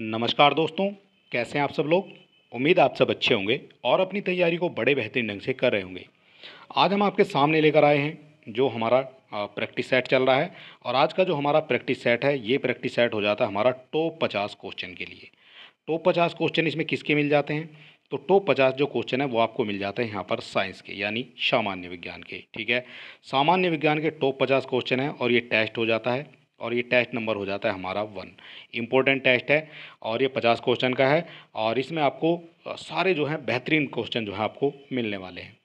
नमस्कार दोस्तों कैसे हैं आप सब लोग उम्मीद आप सब अच्छे होंगे और अपनी तैयारी को बड़े बेहतरीन ढंग से कर रहे होंगे आज हम आपके सामने लेकर आए हैं जो हमारा प्रैक्टिस सेट चल रहा है और आज का जो हमारा प्रैक्टिस सेट है ये प्रैक्टिस सेट हो जाता है हमारा टॉप पचास क्वेश्चन के लिए टॉप पचास क्वेश्चन इसमें किसके मिल जाते हैं तो टॉप पचास जो क्वेश्चन है वो आपको मिल जाते हैं यहाँ पर साइंस के यानी सामान्य विज्ञान के ठीक है सामान्य विज्ञान के टॉप पचास क्वेश्चन है और ये टेस्ट हो जाता है और ये टेस्ट नंबर हो जाता है हमारा वन इम्पोर्टेंट टेस्ट है और ये पचास क्वेश्चन का है और इसमें आपको सारे जो हैं बेहतरीन क्वेश्चन जो है आपको मिलने वाले हैं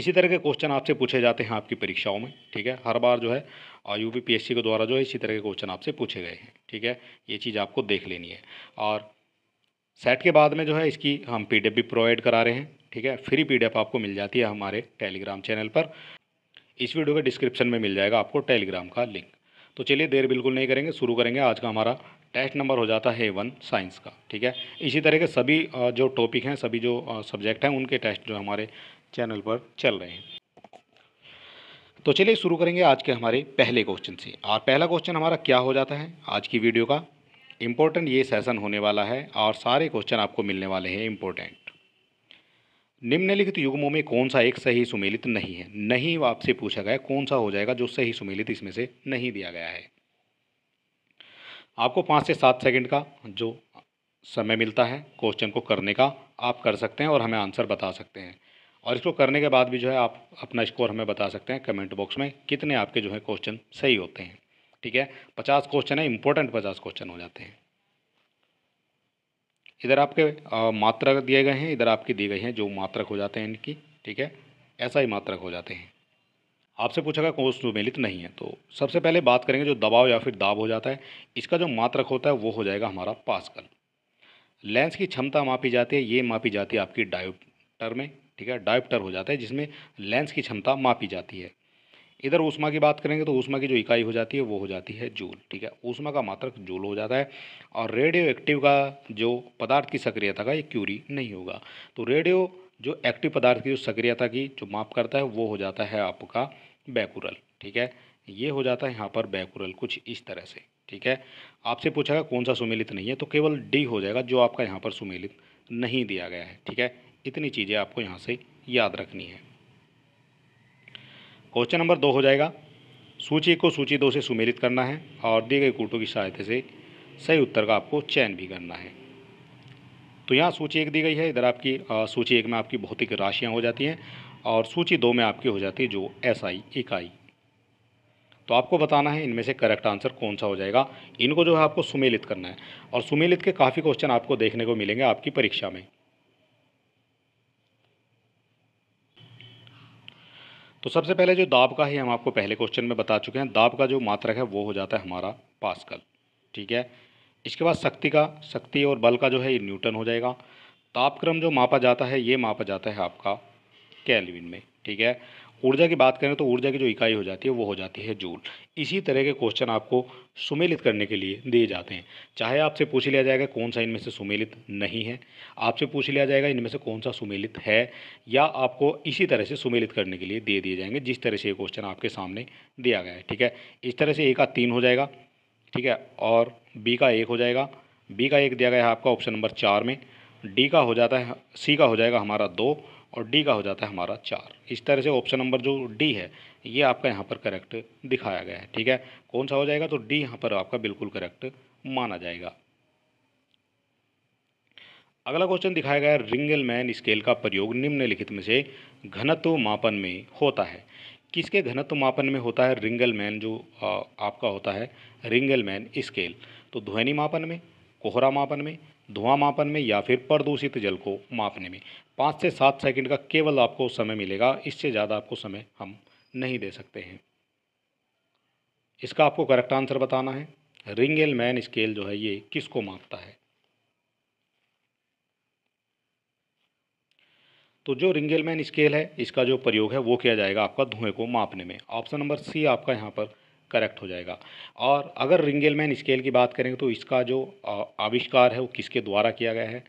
इसी तरह के क्वेश्चन आपसे पूछे जाते हैं आपकी परीक्षाओं में ठीक है हर बार जो है और यू पी के द्वारा जो है इसी तरह के क्वेश्चन आपसे पूछे गए हैं ठीक है ये चीज़ आपको देख लेनी है और सेट के बाद में जो है इसकी हम पी भी प्रोवाइड करा रहे हैं ठीक है फ्री पी आपको मिल जाती है हमारे टेलीग्राम चैनल पर इस वीडियो के डिस्क्रिप्शन में मिल जाएगा आपको टेलीग्राम का लिंक तो चलिए देर बिल्कुल नहीं करेंगे शुरू करेंगे आज का हमारा टेस्ट नंबर हो जाता है वन साइंस का ठीक है इसी तरह के सभी जो टॉपिक हैं सभी जो सब्जेक्ट हैं उनके टेस्ट जो हमारे चैनल पर चल रहे हैं तो चलिए शुरू करेंगे आज के हमारे पहले क्वेश्चन से और पहला क्वेश्चन हमारा क्या हो जाता है आज की वीडियो का इम्पोर्टेंट ये सेशन होने वाला है और सारे क्वेश्चन आपको मिलने वाले हैं इम्पोर्टेंट निम्नलिखित युग्मों में कौन सा एक सही सुमेलित नहीं है नहीं आपसे पूछा गया कौन सा हो जाएगा जो सही सुमेलित इसमें से नहीं दिया गया है आपको पाँच से सात सेकंड का जो समय मिलता है क्वेश्चन को करने का आप कर सकते हैं और हमें आंसर बता सकते हैं और इसको करने के बाद भी जो है आप अपना स्कोर हमें बता सकते हैं कमेंट बॉक्स में कितने आपके जो है क्वेश्चन सही होते हैं ठीक है पचास क्वेश्चन है इंपॉर्टेंट पचास क्वेश्चन हो जाते हैं इधर आपके मात्रक दिए गए हैं इधर आपकी दी गई हैं जो मात्रक हो जाते हैं इनकी ठीक है ऐसा ही मात्रक हो जाते हैं आपसे पूछा गया कोष सुमेलित नहीं है तो सबसे पहले बात करेंगे जो दबाव या फिर दाब हो जाता है इसका जो मात्रक होता है वो हो जाएगा हमारा पास्कल लेंस की क्षमता मापी जाती है ये मापी जाती है आपकी डायोप्टर में ठीक है डायोप्टर हो जाता है जिसमें लेंस की क्षमता मापी जाती है इधर ऊष्मा की बात करेंगे तो ऊष्मा की जो इकाई हो जाती है वो हो जाती है जूल ठीक है ऊषमा का मात्रक जूल हो जाता है और रेडियो एक्टिव का जो पदार्थ की सक्रियता का ये क्यूरी नहीं होगा तो रेडियो जो एक्टिव पदार्थ की जो सक्रियता की जो माप करता है वो हो जाता है आपका बैकुरल ठीक है ये हो जाता है यहाँ पर बैकुरल कुछ इस तरह से ठीक है आपसे पूछा गया कौन सा सुमेलित नहीं है तो केवल डी हो जाएगा जो आपका यहाँ पर सुमेलित नहीं दिया गया है ठीक है इतनी चीज़ें आपको यहाँ से याद रखनी है क्वेश्चन नंबर दो हो जाएगा सूची को सूची दो से सुमेलित करना है और दिए गए कूटों की सहायता से सही उत्तर का आपको चयन भी करना है तो यहाँ सूची एक दी गई है इधर आपकी सूची एक में आपकी भौतिक राशियाँ हो जाती हैं और सूची दो में आपकी हो जाती है जो एस आई इकाई तो आपको बताना है इनमें से करेक्ट आंसर कौन सा हो जाएगा इनको जो है आपको सुमेलित करना है और सुमेलित के काफ़ी क्वेश्चन आपको देखने को मिलेंगे आपकी परीक्षा में तो सबसे पहले जो दाब का ही हम आपको पहले क्वेश्चन में बता चुके हैं दाब का जो मात्रक है वो हो जाता है हमारा पास्कल ठीक है इसके बाद शक्ति का शक्ति और बल का जो है ये न्यूटन हो जाएगा तापक्रम जो मापा जाता है ये मापा जाता है आपका कैलविन में ठीक है ऊर्जा की बात करें तो ऊर्जा की जो इकाई हो जाती है वो हो जाती है जूल इसी तरह के क्वेश्चन आपको सुमेलित करने के लिए दिए जाते हैं चाहे आपसे पूछ लिया जाएगा कौन सा इनमें से सुमेलित नहीं है आपसे पूछ लिया जाएगा इनमें से कौन सा सुमेलित है या आपको इसी तरह से सुमेलित करने के लिए दे दिए जाएंगे जिस तरह से ये क्वेश्चन आपके सामने दिया गया है ठीक है इस तरह से ए का तीन हो जाएगा ठीक है और बी का एक हो जाएगा बी का एक दिया गया है आपका ऑप्शन नंबर चार में डी का हो जाता है सी का हो जाएगा हमारा दो और डी का हो जाता है हमारा चार इस तरह से ऑप्शन नंबर जो डी है ये आपका यहाँ पर करेक्ट दिखाया गया है ठीक है कौन सा हो जाएगा तो डी यहाँ पर आपका बिल्कुल करेक्ट माना जाएगा अगला क्वेश्चन दिखाया गया रिंगल मैन स्केल का प्रयोग निम्नलिखित में से घनत्व मापन में होता है किसके घनत्व मापन में होता है रिंगल मैन जो आपका होता है रिंगल मैन स्केल तो ध्वनि मापन में कोहरा मापन में धुआं मापन में या फिर प्रदूषित जल को मापने में पाँच से सात सेकंड का केवल आपको समय मिलेगा इससे ज़्यादा आपको समय हम नहीं दे सकते हैं इसका आपको करेक्ट आंसर बताना है रिंगेल मैन स्केल जो है ये किसको मापता है तो जो रिंगेल मैन स्केल है इसका जो प्रयोग है वो किया जाएगा आपका धुएं को मापने में ऑप्शन नंबर सी आपका यहाँ पर करेक्ट हो जाएगा और अगर रिंगेलमैन स्केल की बात करें तो इसका जो आविष्कार है वो किसके द्वारा किया गया है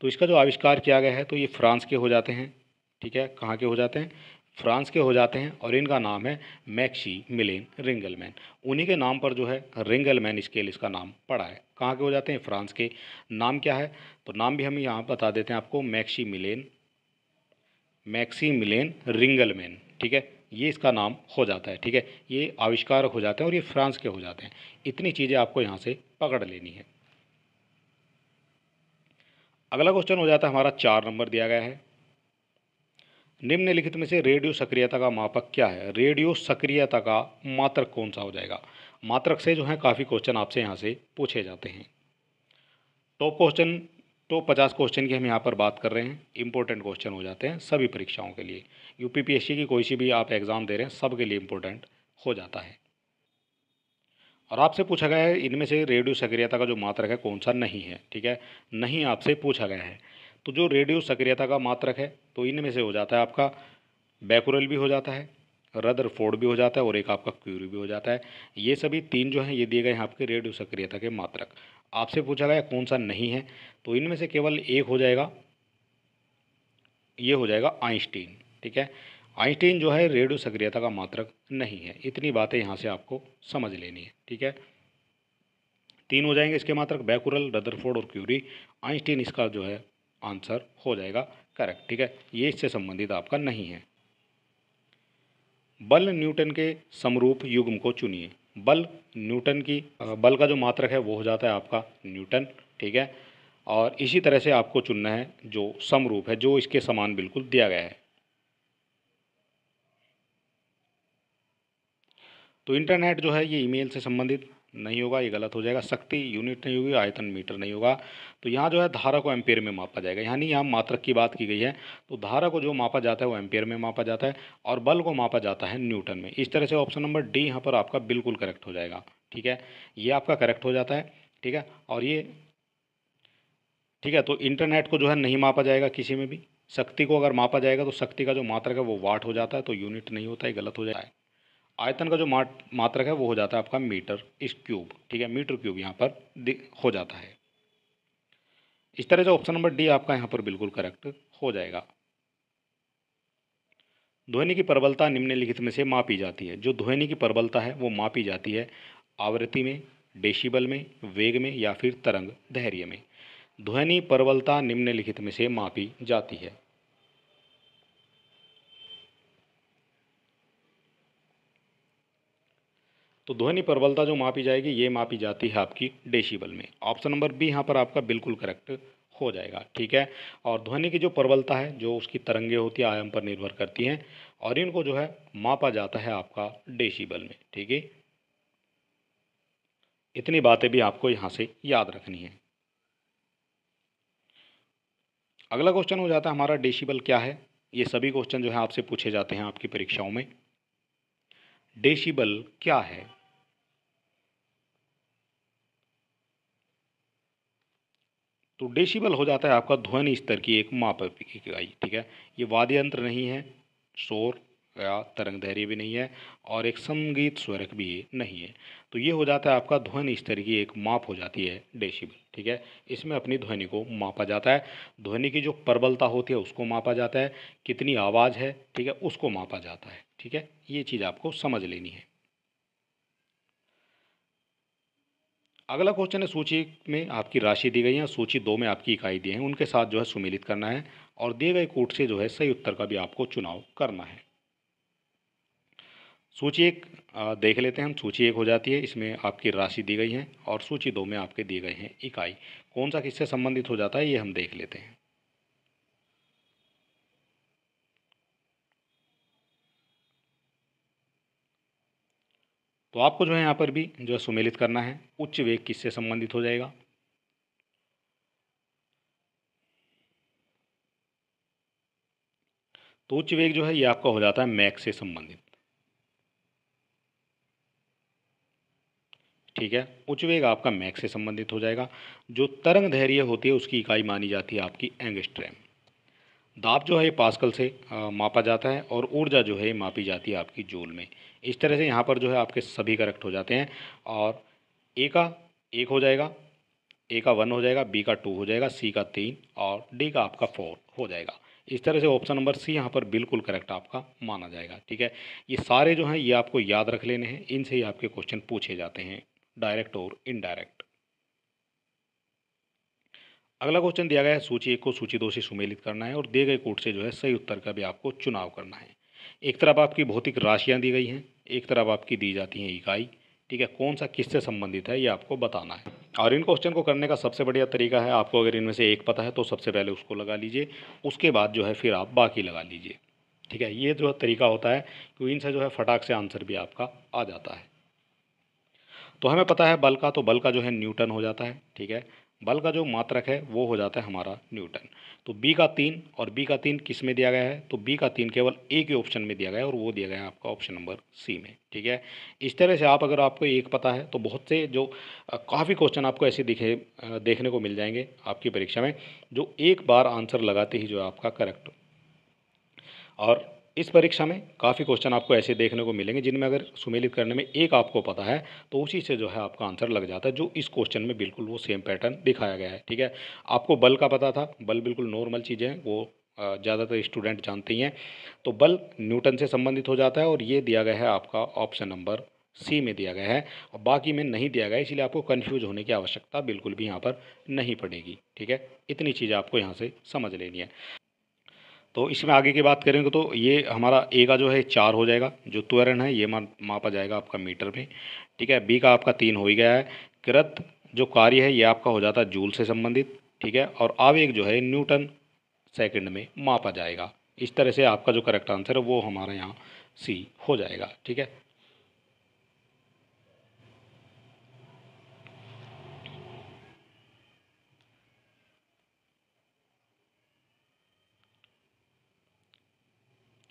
तो इसका जो आविष्कार किया गया है तो ये फ्रांस के हो जाते हैं ठीक है कहाँ के हो जाते हैं फ्रांस के हो जाते हैं और इनका नाम है मैक्सी मिलेन रिंगलमैन उन्हीं के नाम पर जो है रिंगलमैन स्केल इसका नाम पड़ा है कहाँ के हो जाते हैं फ्रांस के नाम क्या है तो नाम भी हम यहाँ बता देते हैं आपको मैक्सी मिलेन मैक्सी मिलेन रिंगलमैन ठीक है ये इसका नाम हो जाता है ठीक है ये आविष्कार हो जाते हैं और ये फ्रांस के हो जाते हैं इतनी चीज़ें आपको यहाँ से पकड़ लेनी है अगला क्वेश्चन हो जाता है हमारा चार नंबर दिया गया है निम्नलिखित में से रेडियो सक्रियता का मापक क्या है रेडियो सक्रियता का मात्रक कौन सा हो जाएगा मात्रक से जो है काफ़ी क्वेश्चन आपसे यहाँ से पूछे जाते हैं टॉप क्वेश्चन टॉप पचास क्वेश्चन की हम यहाँ पर बात कर रहे हैं इंपॉर्टेंट क्वेश्चन हो जाते हैं सभी परीक्षाओं के लिए यू की कोई सी भी आप एग्ज़ाम दे रहे हैं सबके लिए इम्पोर्टेंट हो जाता है और आपसे पूछा गया है इनमें से रेडियो सक्रियता का जो मात्रक है कौन सा नहीं है ठीक है नहीं आपसे पूछा गया है तो जो रेडियो सक्रियता का मात्रक है तो इनमें से हो जाता है आपका बैकुरल भी हो जाता है रदर फोर्ड भी हो जाता है और एक आपका क्यूरी भी हो जाता है ये सभी तीन जो हैं ये दिए गए हैं आपके रेडियो सक्रियता के मात्रक आपसे पूछा गया कौन सा नहीं है तो इनमें से केवल एक हो जाएगा ये हो जाएगा आइंस्टीन ठीक है आइंस्टीन जो है रेडियो सक्रियता का मात्रक नहीं है इतनी बातें यहाँ से आपको समझ लेनी है ठीक है तीन हो जाएंगे इसके मात्रक बैकुरल रदरफोर्ड और क्यूरी आइंस्टीन इसका जो है आंसर हो जाएगा करेक्ट ठीक है ये इससे संबंधित आपका नहीं है बल न्यूटन के समरूप युग्म को चुनिए बल न्यूटन की बल का जो मात्रक है वो हो जाता है आपका न्यूटन ठीक है और इसी तरह से आपको चुनना है जो समरूप है जो इसके समान बिल्कुल दिया गया है तो इंटरनेट जो है ये ईमेल से संबंधित नहीं होगा ये गलत हो जाएगा शक्ति यूनिट नहीं होगी आयतन मीटर नहीं होगा तो यहाँ जो है धारा को एम्पेयर में मापा जाएगा यानी यहाँ मात्रक की बात की गई है तो धारा को जो मापा जाता है वो एम्पेयर में मापा जाता है और बल को मापा जाता है न्यूटन में इस तरह से ऑप्शन नंबर डी यहाँ पर आपका बिल्कुल करेक्ट हो जाएगा ठीक है ये आपका करेक्ट हो जाता है ठीक है और ये ठीक है तो इंटरनेट को जो है नहीं मापा जाएगा किसी में भी शक्ति को अगर मापा जाएगा तो शक्ति का जो मात्रक है वो वाट हो जाता है तो यूनिट नहीं होता है गलत हो जाता है आयतन का जो मात्रक है वो हो जाता है आपका मीटर इस क्यूब ठीक है मीटर क्यूब यहाँ पर हो जाता है इस तरह से ऑप्शन नंबर डी आपका यहाँ पर बिल्कुल करेक्ट हो जाएगा ध्वनि की प्रबलता निम्नलिखित में से मापी जाती है जो ध्वनि की प्रबलता है वो मापी जाती है आवृत्ति में डेसिबल में वेग में या फिर तरंग धैर्य में ध्वनि प्रबलता निम्नलिखित में से मापी जाती है तो ध्वनि प्रबलता जो मापी जाएगी ये मापी जाती है आपकी डेसीबल में ऑप्शन नंबर बी यहाँ पर आपका बिल्कुल करेक्ट हो जाएगा ठीक है और ध्वनि की जो प्रबलता है जो उसकी तरंगे होती है आयाम पर निर्भर करती हैं और इनको जो है मापा जाता है आपका डेसीबल में ठीक है इतनी बातें भी आपको यहाँ से याद रखनी है अगला क्वेश्चन हो जाता है हमारा डेसीबल क्या है ये सभी क्वेश्चन जो है आपसे पूछे जाते हैं आपकी परीक्षाओं में डेसीबल क्या है तो डेसिबल हो जाता है आपका ध्वनि स्तर की एक मापक इकाई ठीक है ये वाद्य यंत्र नहीं है शोर या तरंग धैर्य भी नहीं है और एक संगीत स्वरक भी नहीं है तो ये हो जाता है आपका ध्वनि स्तर की एक माप हो जाती है डेसिबल ठीक है इसमें अपनी ध्वनि को मापा जाता है ध्वनि की जो प्रबलता होती है उसको मापा जाता है कितनी आवाज़ है ठीक है उसको मापा जाता है ठीक है ये चीज़ आपको समझ लेनी है अगला क्वेश्चन है सूची में आपकी राशि दी गई है सूची दो में आपकी इकाई दी है उनके साथ जो है सुमिलित करना है और दिए गए कोट से जो है सही उत्तर का भी आपको चुनाव करना है सूची एक देख लेते हैं हम सूची एक हो जाती है इसमें आपकी राशि दी गई है और सूची दो में आपके दिए गए हैं इकाई कौन सा किससे संबंधित हो जाता है ये हम देख लेते हैं तो आपको जो है यहाँ पर भी जो है सुमेलित करना है उच्च वेग किससे संबंधित हो जाएगा तो उच्च वेग जो है ये आपका हो जाता है मैक से संबंधित ठीक है उच्च वेग आपका मैक से संबंधित हो जाएगा जो तरंग धैर्य होती है उसकी इकाई मानी जाती है आपकी एंगस्ट्रैम दाब जो है पास्कल से आ, मापा जाता है और ऊर्जा जो है मापी जाती है आपकी जूल में इस तरह से यहाँ पर जो है आपके सभी करेक्ट हो जाते हैं और ए का एक हो जाएगा ए का वन हो जाएगा बी का टू हो जाएगा सी का तीन और डी का आपका फोर हो जाएगा इस तरह से ऑप्शन नंबर सी यहाँ पर बिल्कुल करेक्ट आपका माना जाएगा ठीक है ये सारे जो हैं ये आपको याद रख लेने हैं इनसे ही आपके क्वेश्चन पूछे जाते हैं डायरेक्ट और इनडायरेक्ट अगला क्वेश्चन दिया गया है सूची एक को सूची दो से सुमेलित करना है और दिए गए कोर्ट से जो है सही उत्तर का भी आपको चुनाव करना है एक तरफ आपकी भौतिक राशियाँ दी गई हैं एक तरफ आपकी दी जाती है इकाई ठीक है कौन सा किससे संबंधित है ये आपको बताना है और इन क्वेश्चन को करने का सबसे बढ़िया तरीका है आपको अगर इनमें से एक पता है तो सबसे पहले उसको लगा लीजिए उसके बाद जो है फिर आप बाकी लगा लीजिए ठीक है ये जो तरीका होता है कि तो इनसे जो है फटाक से आंसर भी आपका आ जाता है तो हमें पता है बल का तो बल का जो है न्यूटन हो जाता है ठीक है बल का जो मात्रक है वो हो जाता है हमारा न्यूटन तो बी का तीन और बी का तीन किस में दिया गया है तो बी का तीन केवल एक ही ऑप्शन में दिया गया है और वो दिया गया है आपका ऑप्शन नंबर सी में ठीक है इस तरह से आप अगर आपको एक पता है तो बहुत से जो काफ़ी क्वेश्चन आपको ऐसे दिखे देखने को मिल जाएंगे आपकी परीक्षा में जो एक बार आंसर लगाते ही जो आपका करेक्ट और इस परीक्षा में काफ़ी क्वेश्चन आपको ऐसे देखने को मिलेंगे जिनमें अगर सुमेलित करने में एक आपको पता है तो उसी से जो है आपका आंसर लग जाता है जो इस क्वेश्चन में बिल्कुल वो सेम पैटर्न दिखाया गया है ठीक है आपको बल का पता था बल बिल्कुल नॉर्मल चीज़ें वो ज़्यादातर स्टूडेंट जानते ही हैं तो बल न्यूटन से संबंधित हो जाता है और ये दिया गया है आपका ऑप्शन नंबर सी में दिया गया है और बाकी में नहीं दिया गया इसलिए आपको कन्फ्यूज होने की आवश्यकता बिल्कुल भी यहाँ पर नहीं पड़ेगी ठीक है इतनी चीज़ आपको यहाँ से समझ लेनी है तो इसमें आगे की बात करेंगे तो ये हमारा ए का जो है चार हो जाएगा जो त्वरण है ये मापा जाएगा आपका मीटर में ठीक है बी का आपका तीन हो ही गया है कृत जो कार्य है ये आपका हो जाता है जूल से संबंधित ठीक है और आवेग जो है न्यूटन सेकंड में मापा जाएगा इस तरह से आपका जो करेक्ट आंसर है वो हमारे यहाँ सी हो जाएगा ठीक है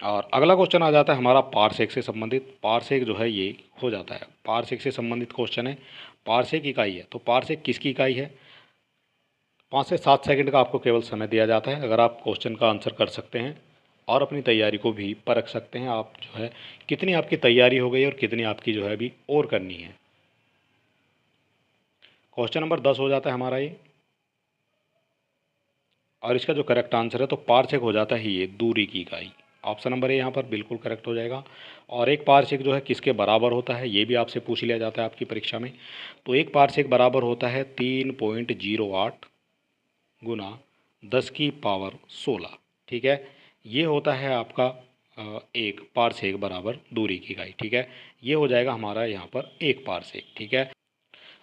और अगला क्वेश्चन आ जाता है हमारा पार्सेक से संबंधित पार्सेक जो है ये हो जाता है पार्सेक से संबंधित क्वेश्चन है पार्सेक इकाई है तो पार्सेक किसकी इकाई है पाँच से सात सेकंड का आपको केवल समय दिया जाता है अगर आप क्वेश्चन का आंसर कर सकते हैं और अपनी तैयारी को भी परख सकते हैं आप जो है कितनी आपकी तैयारी हो गई और कितनी आपकी जो है अभी और करनी है क्वेश्चन नंबर दस हो जाता है हमारा ये और इसका जो करेक्ट आंसर है तो पार्सेक हो जाता है ये दूरी की इकाई ऑप्शन नंबर ए यहाँ पर बिल्कुल करेक्ट हो जाएगा और एक पारसेक जो है किसके बराबर होता है ये भी आपसे पूछ लिया जाता है आपकी परीक्षा में तो एक पारसेक बराबर होता है तीन पॉइंट जीरो आठ गुना दस की पावर सोलह ठीक है ये होता है आपका एक पारसेक बराबर दूरी की गाई ठीक है ये हो जाएगा हमारा यहाँ पर एक पारसेक ठीक है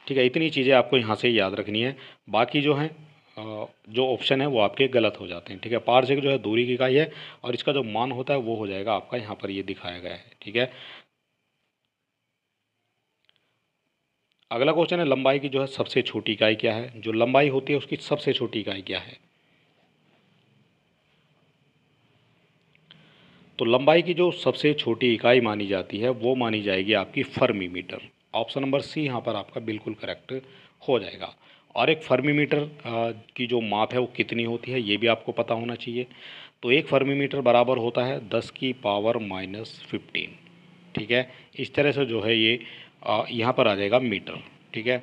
ठीक है इतनी चीज़ें आपको यहाँ से याद रखनी है बाकी जो हैं जो ऑप्शन है वो आपके गलत हो जाते हैं ठीक है पार्श्विक जो है दूरी की इकाई है और इसका जो मान होता है वो हो जाएगा आपका यहाँ पर ये यह दिखाया गया है ठीक है अगला क्वेश्चन है लंबाई की जो है सबसे छोटी इकाई क्या है जो लंबाई होती है उसकी सबसे छोटी इकाई क्या है तो लंबाई की जो सबसे छोटी इकाई मानी जाती है वो मानी जाएगी आपकी fermi metre option number C यहाँ पर आपका बिल्कुल करेक्ट हो जाएगा और एक फर्मीमीटर की जो माप है वो कितनी होती है ये भी आपको पता होना चाहिए तो एक फर्मीमीटर बराबर होता है दस की पावर माइनस फिफ्टीन ठीक है इस तरह से जो है ये यहाँ पर आ जाएगा मीटर ठीक है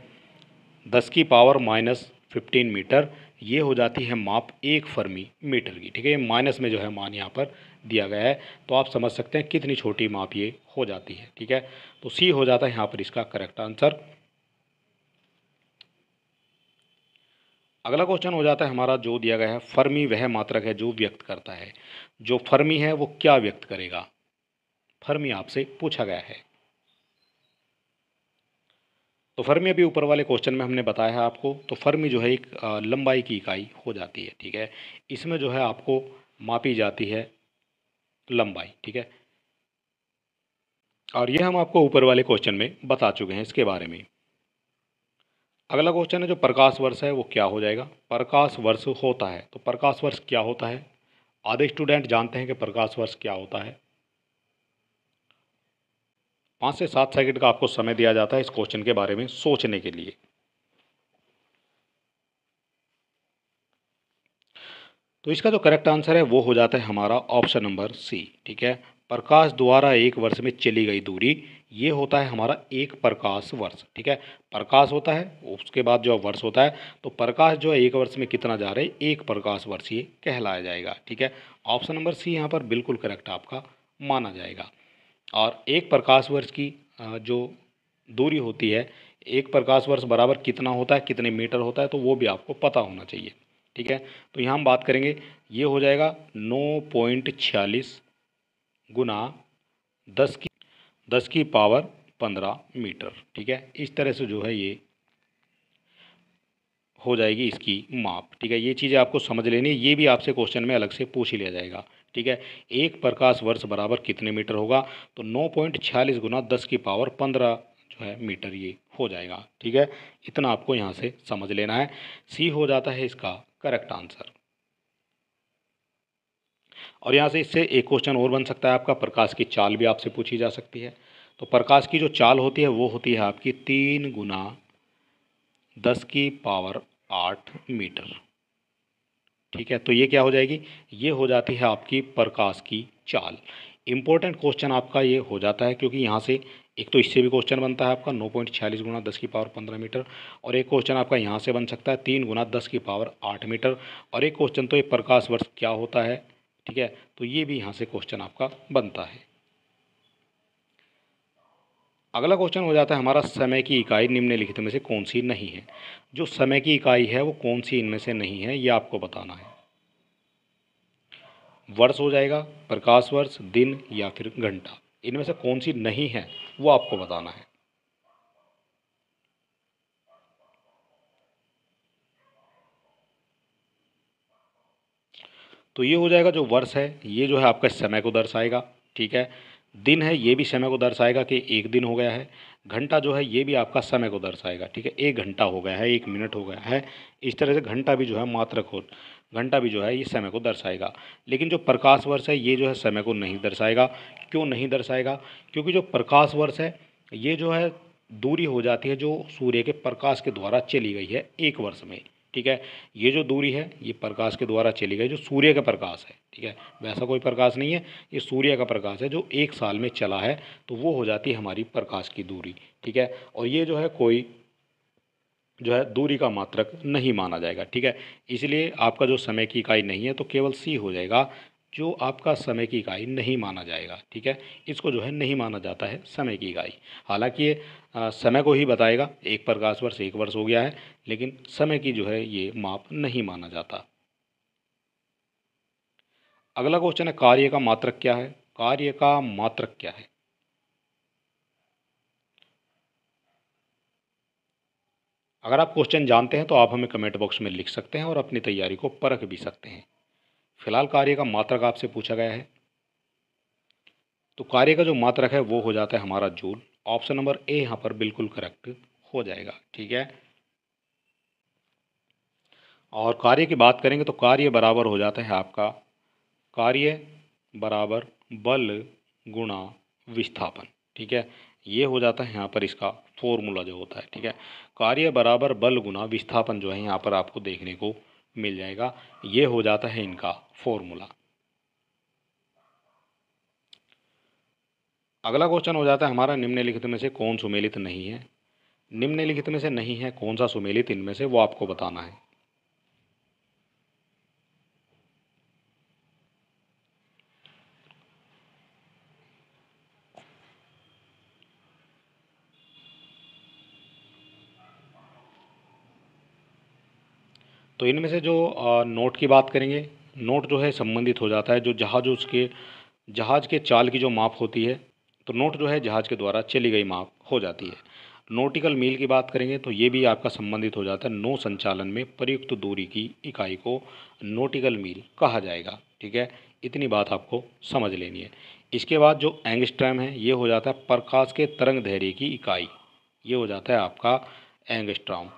दस की पावर माइनस फिफ्टीन मीटर ये हो जाती है माप एक फर्मी मीटर की ठीक है ये माइनस में जो है मान यहाँ पर दिया गया है तो आप समझ सकते हैं कितनी छोटी माप ये हो जाती है ठीक है तो सी हो जाता है यहाँ पर इसका करेक्ट आंसर अगला क्वेश्चन हो जाता है हमारा जो दिया गया है फर्मी वह मात्रक है जो व्यक्त करता है जो फर्मी है वो क्या व्यक्त करेगा फर्मी आपसे पूछा गया है तो फर्मी अभी ऊपर वाले क्वेश्चन में हमने बताया है आपको तो फर्मी जो है एक लंबाई की इकाई हो जाती है ठीक है इसमें जो है आपको मापी जाती है लंबाई ठीक है और यह हम आपको ऊपर वाले क्वेश्चन में बता चुके हैं इसके बारे में अगला क्वेश्चन है जो प्रकाश वर्ष है वो क्या हो जाएगा प्रकाश वर्ष होता है तो प्रकाश वर्ष क्या होता है आधे स्टूडेंट जानते हैं कि प्रकाश वर्ष क्या होता है पाँच से सात सेकंड का आपको समय दिया जाता है इस क्वेश्चन के बारे में सोचने के लिए तो इसका जो करेक्ट आंसर है वो हो जाता है हमारा ऑप्शन नंबर सी ठीक है प्रकाश द्वारा एक वर्ष में चली गई दूरी ये होता है हमारा एक प्रकाश वर्ष ठीक है प्रकाश होता है उसके बाद जो वर्ष होता है तो प्रकाश जो है एक वर्ष में कितना जा रहा है एक प्रकाश वर्ष ये कहलाया जाएगा ठीक है ऑप्शन नंबर सी यहाँ पर बिल्कुल करेक्ट आपका माना जाएगा और एक प्रकाश वर्ष की जो दूरी होती है एक प्रकाश वर्ष बराबर कितना होता है कितने मीटर होता है तो वो भी आपको पता होना चाहिए ठीक है तो यहाँ हम बात करेंगे ये हो जाएगा नौ पॉइंट छियालीस गुना दस की दस की पावर पंद्रह मीटर ठीक है इस तरह से जो है ये हो जाएगी इसकी माप ठीक है ये चीज़ें आपको समझ लेनी है ये भी आपसे क्वेश्चन में अलग से पूछ ही लिया जाएगा ठीक है एक प्रकाश वर्ष बराबर कितने मीटर होगा तो नौ पॉइंट छियालीस गुना दस की पावर पंद्रह जो है मीटर ये हो जाएगा ठीक है इतना आपको यहाँ से समझ लेना है सी हो जाता है इसका करेक्ट आंसर और यहाँ से इससे एक क्वेश्चन और बन सकता है आपका प्रकाश की चाल भी आपसे पूछी जा सकती है तो प्रकाश की जो चाल होती है वो होती है आपकी तीन गुना दस की पावर आठ मीटर ठीक है तो ये क्या हो जाएगी ये हो जाती है आपकी प्रकाश की चाल इम्पोर्टेंट क्वेश्चन आपका ये हो जाता है क्योंकि यहाँ से एक तो इससे भी क्वेश्चन बनता है आपका नौ पॉइंट छियालीस गुना दस की पावर पंद्रह मीटर और एक क्वेश्चन आपका यहाँ से बन सकता है तीन गुना दस की पावर आठ मीटर और एक क्वेश्चन तो ये प्रकाश वर्ष क्या होता है ठीक है तो ये भी यहाँ से क्वेश्चन आपका बनता है अगला क्वेश्चन हो जाता है हमारा समय की इकाई निम्नलिखित में से कौन सी नहीं है जो समय की इकाई है वो कौन सी इनमें से नहीं है ये आपको बताना है वर्ष हो जाएगा प्रकाश वर्ष दिन या फिर घंटा इनमें से कौन सी नहीं है वो आपको बताना है तो ये हो जाएगा जो वर्ष है ये जो है आपका समय को दर्शाएगा ठीक है दिन है ये भी समय को दर्शाएगा कि एक दिन हो गया है घंटा जो है ये भी आपका समय को दर्शाएगा ठीक है एक घंटा हो गया है एक मिनट हो गया है इस तरह से घंटा भी जो है मात्रक हो घंटा भी जो है ये समय को दर्शाएगा लेकिन जो प्रकाश वर्ष है ये जो है समय को नहीं दर्शाएगा क्यों नहीं दर्शाएगा क्योंकि जो प्रकाश वर्ष है ये जो है दूरी हो जाती है जो सूर्य के प्रकाश के द्वारा चली गई है एक वर्ष में ठीक है ये जो दूरी है ये प्रकाश के द्वारा चली गई जो सूर्य का प्रकाश है ठीक है वैसा कोई प्रकाश नहीं है ये सूर्य का प्रकाश है जो एक साल में चला है तो वो हो जाती है हमारी प्रकाश की दूरी ठीक है और ये जो है कोई जो है दूरी का मात्रक नहीं माना जाएगा ठीक है इसलिए आपका जो समय की इकाई नहीं है तो केवल सी हो जाएगा जो आपका समय की इकाई नहीं माना जाएगा ठीक है इसको जो है नहीं माना जाता है समय की इकाई हालांकि ये समय को ही बताएगा एक प्रकाश वर्ष एक वर्ष हो गया है लेकिन समय की जो है ये माप नहीं माना जाता अगला क्वेश्चन है कार्य का मात्रक क्या है कार्य का मात्रक क्या है अगर आप क्वेश्चन जानते हैं तो आप हमें कमेंट बॉक्स में लिख सकते हैं और अपनी तैयारी को परख भी सकते हैं फिलहाल कार्य का मात्रक आपसे पूछा गया है तो कार्य का जो मात्रक है वो हो जाता है हमारा जूल ऑप्शन नंबर ए यहाँ पर बिल्कुल करेक्ट हो जाएगा ठीक है और कार्य की बात करेंगे तो कार्य बराबर हो जाता है आपका कार्य बराबर बल गुणा विस्थापन ठीक है ये हो जाता है यहाँ पर इसका फॉर्मूला जो होता है ठीक है कार्य बराबर बल गुना विस्थापन जो है यहाँ पर आपको देखने को मिल जाएगा ये हो जाता है इनका फॉर्मूला अगला क्वेश्चन हो जाता है हमारा निम्नलिखित में से कौन सुमेलित नहीं है निम्नलिखित में से नहीं है कौन सा सुमेलित इनमें से वो आपको बताना है तो इनमें से जो नोट की बात करेंगे नोट जो है संबंधित हो जाता है जो जहाज उसके जहाज़ के चाल की जो माप होती है तो नोट जो है जहाज़ के द्वारा चली गई माप हो जाती है नोटिकल मील की बात करेंगे तो ये भी आपका संबंधित हो जाता है नो संचालन में प्रयुक्त दूरी की इकाई को नोटिकल मील कहा जाएगा ठीक है इतनी बात आपको समझ लेनी है इसके बाद जो एंगस्ट्रैम है ये हो जाता है प्रकाश के तरंग धैर्य की इकाई ये हो जाता है आपका एंगस्ट्राम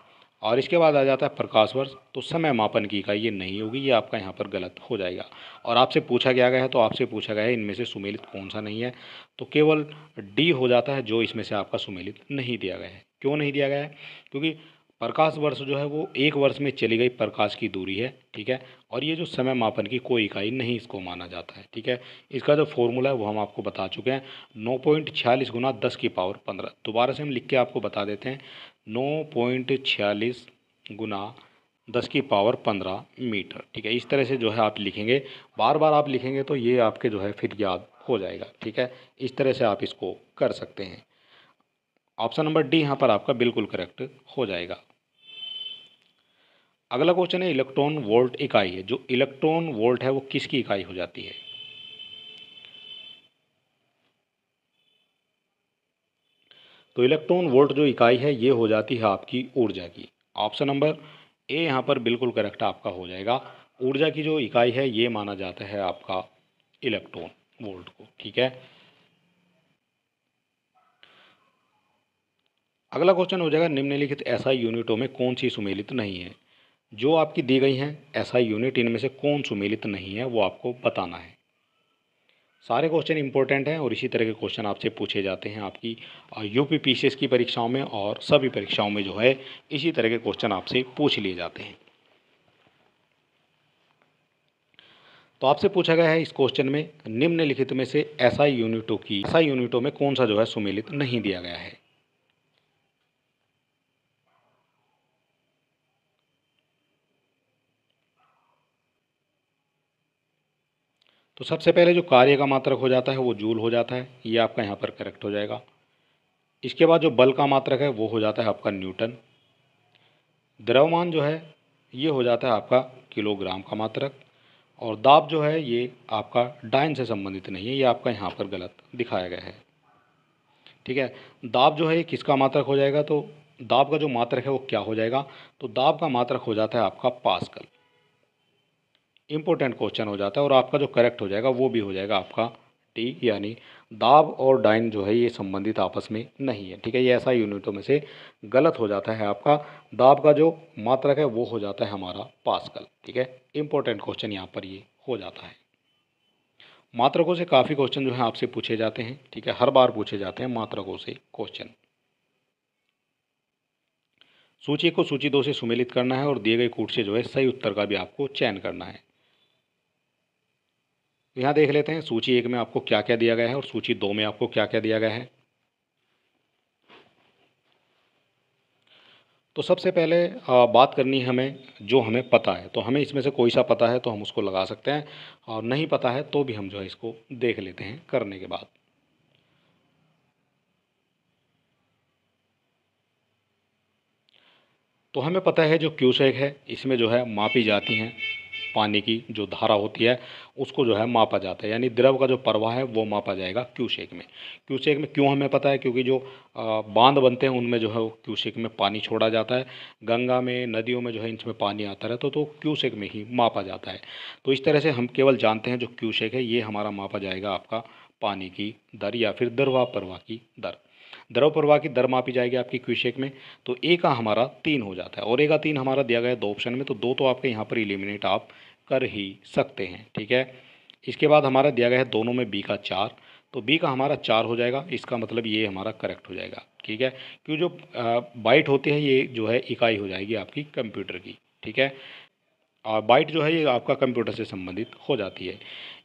और इसके बाद आ जाता है प्रकाश वर्ष तो समय मापन की इकाई ये नहीं होगी ये आपका यहाँ पर गलत हो जाएगा और आपसे पूछा गया गया है तो आपसे पूछा गया है इनमें से सुमेलित कौन सा नहीं है तो केवल डी हो जाता है जो इसमें से आपका सुमेलित नहीं दिया गया है क्यों नहीं दिया गया है क्योंकि प्रकाश वर्ष जो है वो एक वर्ष में चली गई प्रकाश की दूरी है ठीक है और ये जो समय मापन की कोई इकाई नहीं इसको माना जाता है ठीक है इसका जो फॉर्मूला है वो हम आपको बता चुके हैं नौ पॉइंट छियालीस गुना दस की पावर पंद्रह दोबारा से हम लिख के आपको बता देते हैं नौ पॉइंट छियालीस गुना दस की पावर पंद्रह मीटर ठीक है इस तरह से जो है आप लिखेंगे बार बार आप लिखेंगे तो ये आपके जो है फिर याद हो जाएगा ठीक है इस तरह से आप इसको कर सकते हैं ऑप्शन नंबर डी यहाँ पर आपका बिल्कुल करेक्ट हो जाएगा अगला क्वेश्चन है इलेक्ट्रॉन वोल्ट इकाई है जो इलेक्ट्रॉन वोल्ट है वो किसकी इकाई हो जाती है तो इलेक्ट्रॉन वोल्ट जो इकाई है ये हो जाती है आपकी ऊर्जा की ऑप्शन नंबर ए यहाँ पर बिल्कुल करेक्ट आपका हो जाएगा ऊर्जा की जो इकाई है ये माना जाता है आपका इलेक्ट्रॉन वोल्ट को ठीक है अगला क्वेश्चन हो जाएगा निम्नलिखित ऐसा यूनिटों में कौन सी सुमेलित नहीं है जो आपकी दी गई हैं ऐसा यूनिट इनमें से कौन सुमेलित नहीं है वो आपको बताना है सारे क्वेश्चन इंपॉर्टेंट हैं और इसी तरह के क्वेश्चन आपसे पूछे जाते हैं आपकी यू पी पी की परीक्षाओं में और सभी परीक्षाओं में जो है इसी तरह के क्वेश्चन आपसे पूछ लिए जाते हैं तो आपसे पूछा गया है इस क्वेश्चन में निम्नलिखित में से ऐसा यूनिटों की ऐसा यूनिटों में कौन सा जो है सुमेलित नहीं दिया गया है तो सबसे पहले जो कार्य का मात्रक हो जाता है वो जूल हो जाता है ये आपका यहाँ पर करेक्ट हो जाएगा इसके बाद जो बल का मात्रक है वो हो जाता है आपका न्यूटन द्रव्यमान जो है ये हो जाता है आपका किलोग्राम का मात्रक और दाब जो है ये आपका डाइन से संबंधित नहीं है ये आपका यहाँ पर गलत दिखाया गया है ठीक है दाब जो है ये किसका मात्रक हो जाएगा तो दाब का जो मात्रक है वो क्या हो जाएगा तो दाब का मात्रक हो जाता है आपका पास्कल इम्पोर्टेंट क्वेश्चन हो जाता है और आपका जो करेक्ट हो जाएगा वो भी हो जाएगा आपका टी यानी दाब और डाइन जो है ये संबंधित आपस में नहीं है ठीक है ये ऐसा यूनिटों में से गलत हो जाता है आपका दाब का जो मात्रक है वो हो जाता है हमारा पास्कल ठीक है इम्पोर्टेंट क्वेश्चन यहाँ पर ये हो जाता है मात्रकों से काफ़ी क्वेश्चन जो है आपसे पूछे जाते हैं ठीक है हर बार पूछे जाते हैं मात्रकों से क्वेश्चन सूची को सूची दो से सुमेलित करना है और दिए गए कूट से जो है सही उत्तर का भी आपको चयन करना है तो यहाँ देख लेते हैं सूची एक में आपको क्या क्या दिया गया है और सूची दो में आपको क्या क्या दिया गया है तो सबसे पहले बात करनी है हमें जो हमें पता है तो हमें इसमें से कोई सा पता है तो हम उसको लगा सकते हैं और नहीं पता है तो भी हम जो है इसको देख लेते हैं करने के बाद तो हमें पता है जो क्यूसेक है इसमें जो है मापी जाती हैं पानी की जो धारा होती है उसको जो है मापा जाता है यानी द्रव का जो प्रवाह है वो मापा जाएगा क्यूशेक में क्यूशेक में क्यों हमें पता है क्योंकि जो बांध बनते हैं उनमें जो है क्यूशेक में पानी छोड़ा जाता है गंगा में नदियों में जो है इनमें पानी आता रहता है तो, क्यूशेक तो में ही मापा जाता है तो इस तरह से हम केवल जानते हैं जो क्यूशेक है ये हमारा मापा जाएगा आपका पानी की दर या फिर दरवा प्रवाह की दर द्रव प्रवाह की दर मापी जाएगी आपकी क्विशेक में तो ए का हमारा तीन हो जाता है और ए का तीन हमारा दिया गया दो ऑप्शन में तो दो तो आपके यहाँ पर इलिमिनेट आप कर ही सकते हैं ठीक है इसके बाद हमारा दिया गया है दोनों में बी का चार तो बी का हमारा चार हो जाएगा इसका मतलब ये हमारा करेक्ट हो जाएगा ठीक है क्यों जो बाइट होती है ये जो है इकाई हो जाएगी आपकी कंप्यूटर की ठीक है बाइट जो है ये आपका कंप्यूटर से संबंधित हो जाती है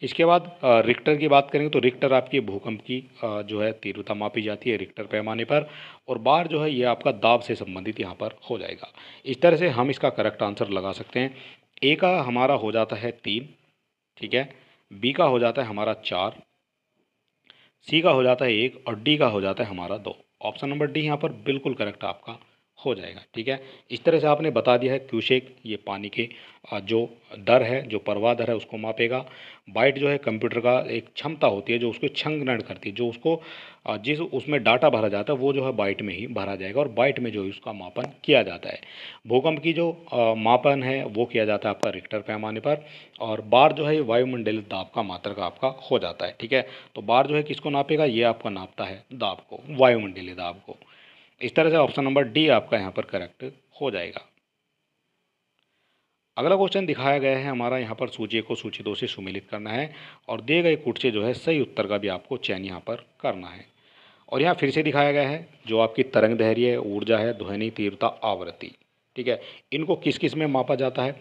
इसके बाद रिक्टर की बात करेंगे तो रिक्टर आपकी भूकंप की जो है तीव्रता मापी जाती है रिक्टर पैमाने पर और बार जो है ये आपका दाब से संबंधित यहाँ पर हो जाएगा इस तरह से हम इसका करेक्ट आंसर लगा सकते हैं ए का हमारा हो जाता है तीन ठीक है बी का हो जाता है हमारा चार सी का हो जाता है एक और डी का हो जाता है हमारा दो ऑप्शन नंबर डी यहाँ पर बिल्कुल करेक्ट आपका हो जाएगा ठीक है इस तरह से आपने बता दिया है क्यूशेक ये पानी के जो दर है जो प्रवाह दर है उसको मापेगा बाइट जो है कंप्यूटर का एक क्षमता होती है जो उसको संग्रहण करती है जो उसको जिस उसमें डाटा भरा जाता है वो जो है बाइट में ही भरा जाएगा और बाइट में जो है उसका मापन किया जाता है भूकंप की जो मापन है वो किया जाता है आपका रिक्टर पैमाने पर और बार जो है वायुमंडल दाब का मात्र का आपका हो जाता है ठीक है तो बार जो है किसको नापेगा ये आपका नापता है दाब को वायुमंडलीय दाब को इस तरह से ऑप्शन नंबर डी आपका यहाँ पर करेक्ट हो जाएगा अगला क्वेश्चन दिखाया गया है हमारा यहाँ पर सूची को सूची दो से सुमिलित करना है और दिए गए कूट से जो है सही उत्तर का भी आपको चयन यहाँ पर करना है और यहाँ फिर से दिखाया गया है जो आपकी तरंग है ऊर्जा है ध्वनि तीव्रता आवृत्ति ठीक है इनको किस किस में मापा जाता है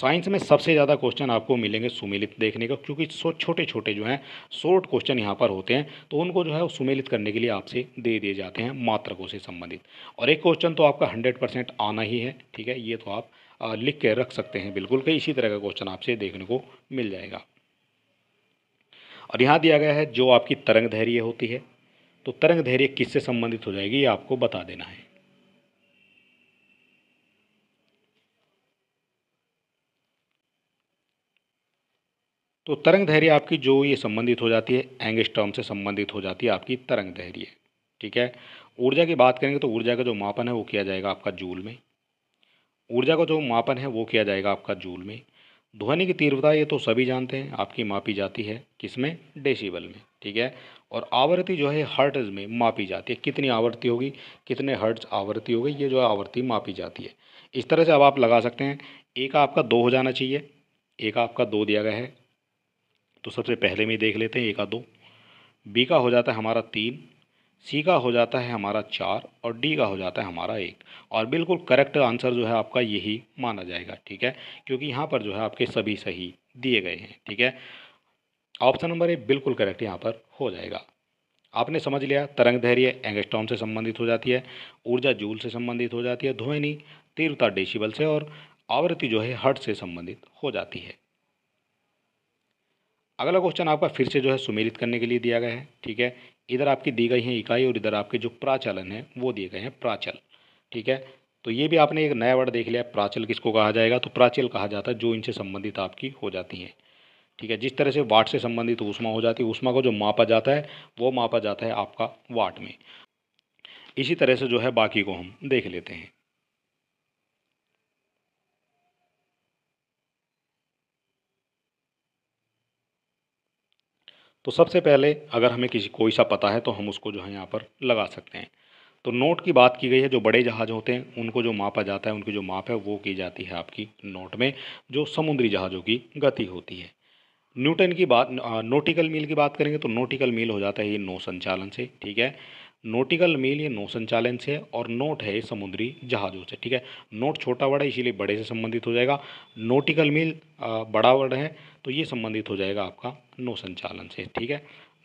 साइंस में सबसे ज़्यादा क्वेश्चन आपको मिलेंगे सुमेलित देखने का क्योंकि सो छोटे छोटे जो हैं शॉर्ट क्वेश्चन यहाँ पर होते हैं तो उनको जो है वो सुमेलित करने के लिए आपसे दे दिए जाते हैं मात्रकों से संबंधित और एक क्वेश्चन तो आपका हंड्रेड परसेंट आना ही है ठीक है ये तो आप लिख के रख सकते हैं बिल्कुल कई इसी तरह का क्वेश्चन आपसे देखने को मिल जाएगा और यहाँ दिया गया है जो आपकी तरंग धैर्य होती है तो तरंग धैर्य किससे संबंधित हो जाएगी ये आपको बता देना है तो तरंग धैर्य आपकी जो ये संबंधित हो जाती है एंगस्टर्म से संबंधित हो जाती है आपकी तरंग धैर्य ठीक है ऊर्जा की बात करेंगे तो ऊर्जा का जो मापन है वो किया जाएगा आपका जूल में ऊर्जा का जो मापन है वो किया जाएगा आपका जूल में ध्वनि की तीव्रता ये तो सभी जानते हैं आपकी मापी जाती है किसमें डेसीबल में ठीक है और आवृत्ति जो है हर्ट्ज में मापी जाती है कितनी आवृत्ति होगी कितने हर्ट्ज आवृत्ति होगी ये जो आवृत्ति मापी जाती है इस तरह से अब आप लगा सकते हैं एक आपका दो हो जाना चाहिए एक आपका दो दिया गया है तो सबसे पहले में देख लेते हैं ए का दो बी का हो जाता है हमारा तीन सी का हो जाता है हमारा चार और डी का हो जाता है हमारा एक और बिल्कुल करेक्ट आंसर जो है आपका यही माना जाएगा ठीक है क्योंकि यहाँ पर जो है आपके सभी सही दिए गए हैं ठीक है ऑप्शन नंबर ए बिल्कुल करेक्ट यहाँ पर हो जाएगा आपने समझ लिया तरंग धैर्य एंगस्टॉम से संबंधित हो जाती है ऊर्जा जूल से संबंधित हो जाती है ध्वनि तीव्रता डेसिबल से और आवृत्ति जो है हट से संबंधित हो जाती है अगला क्वेश्चन आपका फिर से जो है सुमेलित करने के लिए दिया गया है ठीक है इधर आपकी दी गई है इकाई और इधर आपके जो प्राचलन है वो दिए गए हैं प्राचल ठीक है तो ये भी आपने एक नया वर्ड देख लिया प्राचल किसको कहा जाएगा तो प्राचल कहा जाता है जो इनसे संबंधित आपकी हो जाती हैं ठीक है जिस तरह से वाट से संबंधित ऊष्मा हो जाती है ऊष्मा को जो मापा जाता है वो मापा जाता है आपका वाट में इसी तरह से जो है बाकी को हम देख लेते हैं तो सबसे पहले अगर हमें किसी कोई सा पता है तो हम उसको जो है यहाँ पर लगा सकते हैं तो नोट की बात की गई है जो बड़े जहाज़ होते हैं उनको जो मापा जाता है उनकी जो माप है वो की जाती है आपकी नोट में जो समुद्री जहाज़ों की गति होती है न्यूटन की बात नोटिकल मील की बात करेंगे तो नोटिकल मील हो जाता है ये नौ संचालन से ठीक है नोटिकल मेल ये नौ संचालन से है और नोट है समुद्री जहाज़ों से ठीक है नोट छोटा बड़ा इसीलिए बड़े से संबंधित हो जाएगा नोटिकल मेल बड़ा वर्ड है तो ये संबंधित हो जाएगा आपका नौ संचालन से ठीक है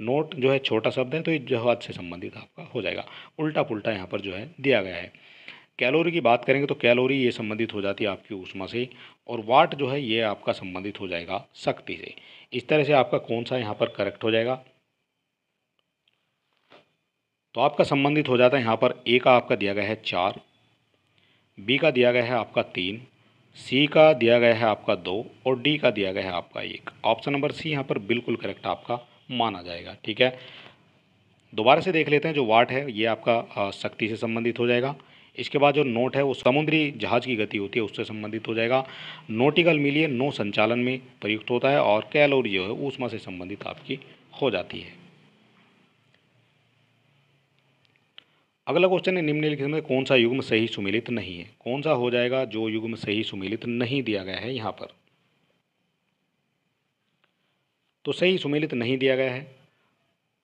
नोट जो है छोटा शब्द है तो ये जहाज से संबंधित आपका हो जाएगा उल्टा पुल्टा यहाँ पर जो है दिया गया है कैलोरी की बात करेंगे तो कैलोरी ये संबंधित हो जाती है आपकी उष्मा से और वाट जो है ये आपका संबंधित हो जाएगा शक्ति से इस तरह से आपका कौन सा यहाँ पर करेक्ट हो जाएगा तो आपका संबंधित हो जाता है यहाँ पर ए का आपका दिया गया है चार बी का दिया गया है आपका तीन सी का दिया गया है आपका दो और डी का दिया गया है आपका एक ऑप्शन नंबर सी यहाँ पर बिल्कुल करेक्ट आपका माना जाएगा ठीक है दोबारा से देख लेते हैं जो वाट है ये आपका शक्ति से संबंधित हो जाएगा इसके बाद जो नोट है वो समुद्री जहाज की गति होती है उससे संबंधित हो जाएगा नोटिकल मिलिए नो संचालन में प्रयुक्त होता है और कैलोरी जो है ऊष्मा से संबंधित आपकी हो जाती है अगला क्वेश्चन है निम्नलिखित में कौन सा युग्म सही सुमिलित नहीं है कौन सा हो जाएगा जो युग्म सही सुमिलित नहीं दिया गया है यहाँ पर तो सही सुमिलित नहीं दिया गया है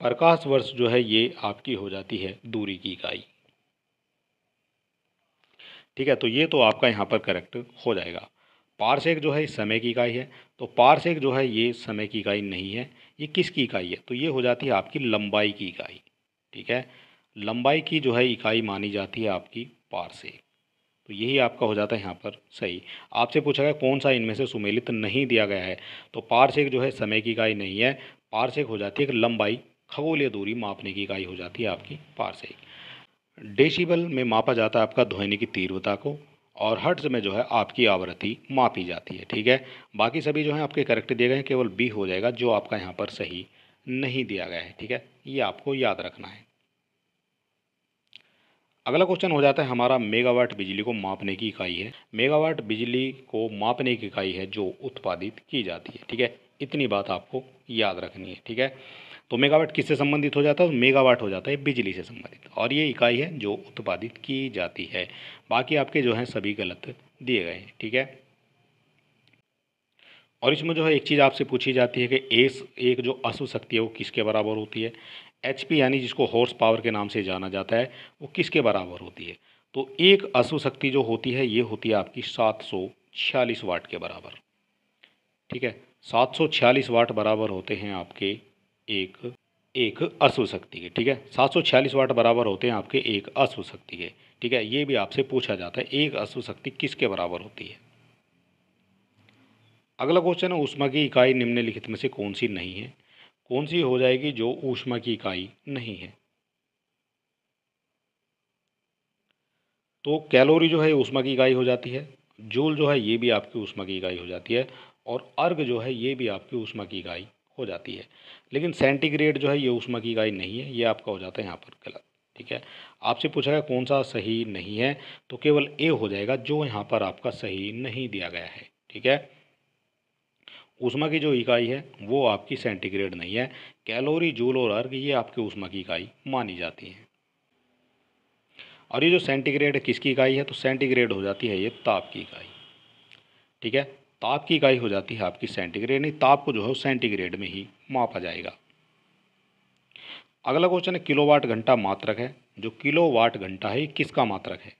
प्रकाश वर्ष जो है ये आपकी हो जाती है दूरी की इकाई ठीक है तो ये तो आपका यहाँ पर करेक्ट हो जाएगा पारसेक जो है समय की इकाई है तो पारसेक जो है ये समय की इकाई नहीं है ये किसकी इकाई है तो ये हो जाती है आपकी लंबाई की इकाई ठीक है लंबाई की जो है इकाई मानी जाती है आपकी पारसेक तो यही आपका हो जाता है यहाँ पर सही आपसे पूछा गया कौन सा इनमें से सुमेलित नहीं दिया गया है तो पारसेक जो है समय की इकाई नहीं है पारसेक हो जाती है एक लंबाई खगोलीय दूरी मापने की इकाई हो जाती है आपकी पारसेक डेसिबल में मापा जाता है आपका ध्वनि की तीव्रता को और हर्ट्ज में जो है आपकी आवृत्ति मापी जाती है ठीक है बाकी सभी जो है आपके करेक्ट दिए गए हैं केवल बी हो जाएगा जो आपका यहाँ पर सही नहीं दिया गया है ठीक है ये आपको याद रखना है अगला क्वेश्चन हो जाता है हमारा मेगावाट बिजली को मापने की इकाई है मेगावाट बिजली को मापने की इकाई है जो उत्पादित की जाती है ठीक है इतनी बात आपको याद रखनी है ठीक है तो मेगावाट किससे संबंधित हो जाता है मेगावाट हो जाता है बिजली से संबंधित और ये इकाई है जो उत्पादित की जाती है बाकी आपके जो हैं सभी गलत दिए गए हैं ठीक है और इसमें जो है एक चीज़ आपसे पूछी जाती है कि एस एक जो अश्व शक्ति है वो किसके बराबर होती है एच यानी जिसको हॉर्स पावर के नाम से जाना जाता है वो किसके बराबर होती है तो एक अश्व शक्ति जो होती है ये होती है आपकी सात सौ छियालीस वाट के बराबर ठीक है सात सौ छियालीस वाट बराबर होते हैं आपके एक एक अश्व शक्ति के ठीक है सात सौ छियालीस वाट बराबर होते हैं आपके एक अश्व शक्ति के ठीक है ये भी आपसे पूछा जाता है एक अश्व शक्ति किसके बराबर होती है अगला क्वेश्चन है उष्मा की इकाई निम्नलिखित में से कौन सी नहीं है कौन सी हो जाएगी जो ऊष्मा की इकाई नहीं है तो कैलोरी जो है ऊष्मा की इकाई हो जाती है जूल जो है ये भी आपकी ऊष्मा की इकाई हो जाती है और अर्ग जो है ये भी आपकी ऊष्मा की इकाई हो जाती है लेकिन सेंटीग्रेड जो है ये ऊष्मा की इकाई नहीं है ये आपका हो जाता है यहाँ पर गलत ठीक है आपसे पूछा गया कौन सा सही नहीं है तो केवल ए हो जाएगा जो यहाँ पर आपका सही नहीं दिया गया है ठीक है ऊष्मा की जो इकाई है वो आपकी सेंटीग्रेड नहीं है कैलोरी जूल और अर्ग ये आपकी उष्मा की इकाई मानी जाती है और ये जो सेंटीग्रेड किसकी इकाई है तो सेंटीग्रेड हो जाती है ये ताप की इकाई ठीक है ताप की इकाई हो जाती है आपकी सेंटीग्रेड नहीं ताप को जो है सेंटीग्रेड में ही मापा जाएगा अगला क्वेश्चन है किलोवाट घंटा मात्रक है जो किलोवाट घंटा है किसका मात्रक है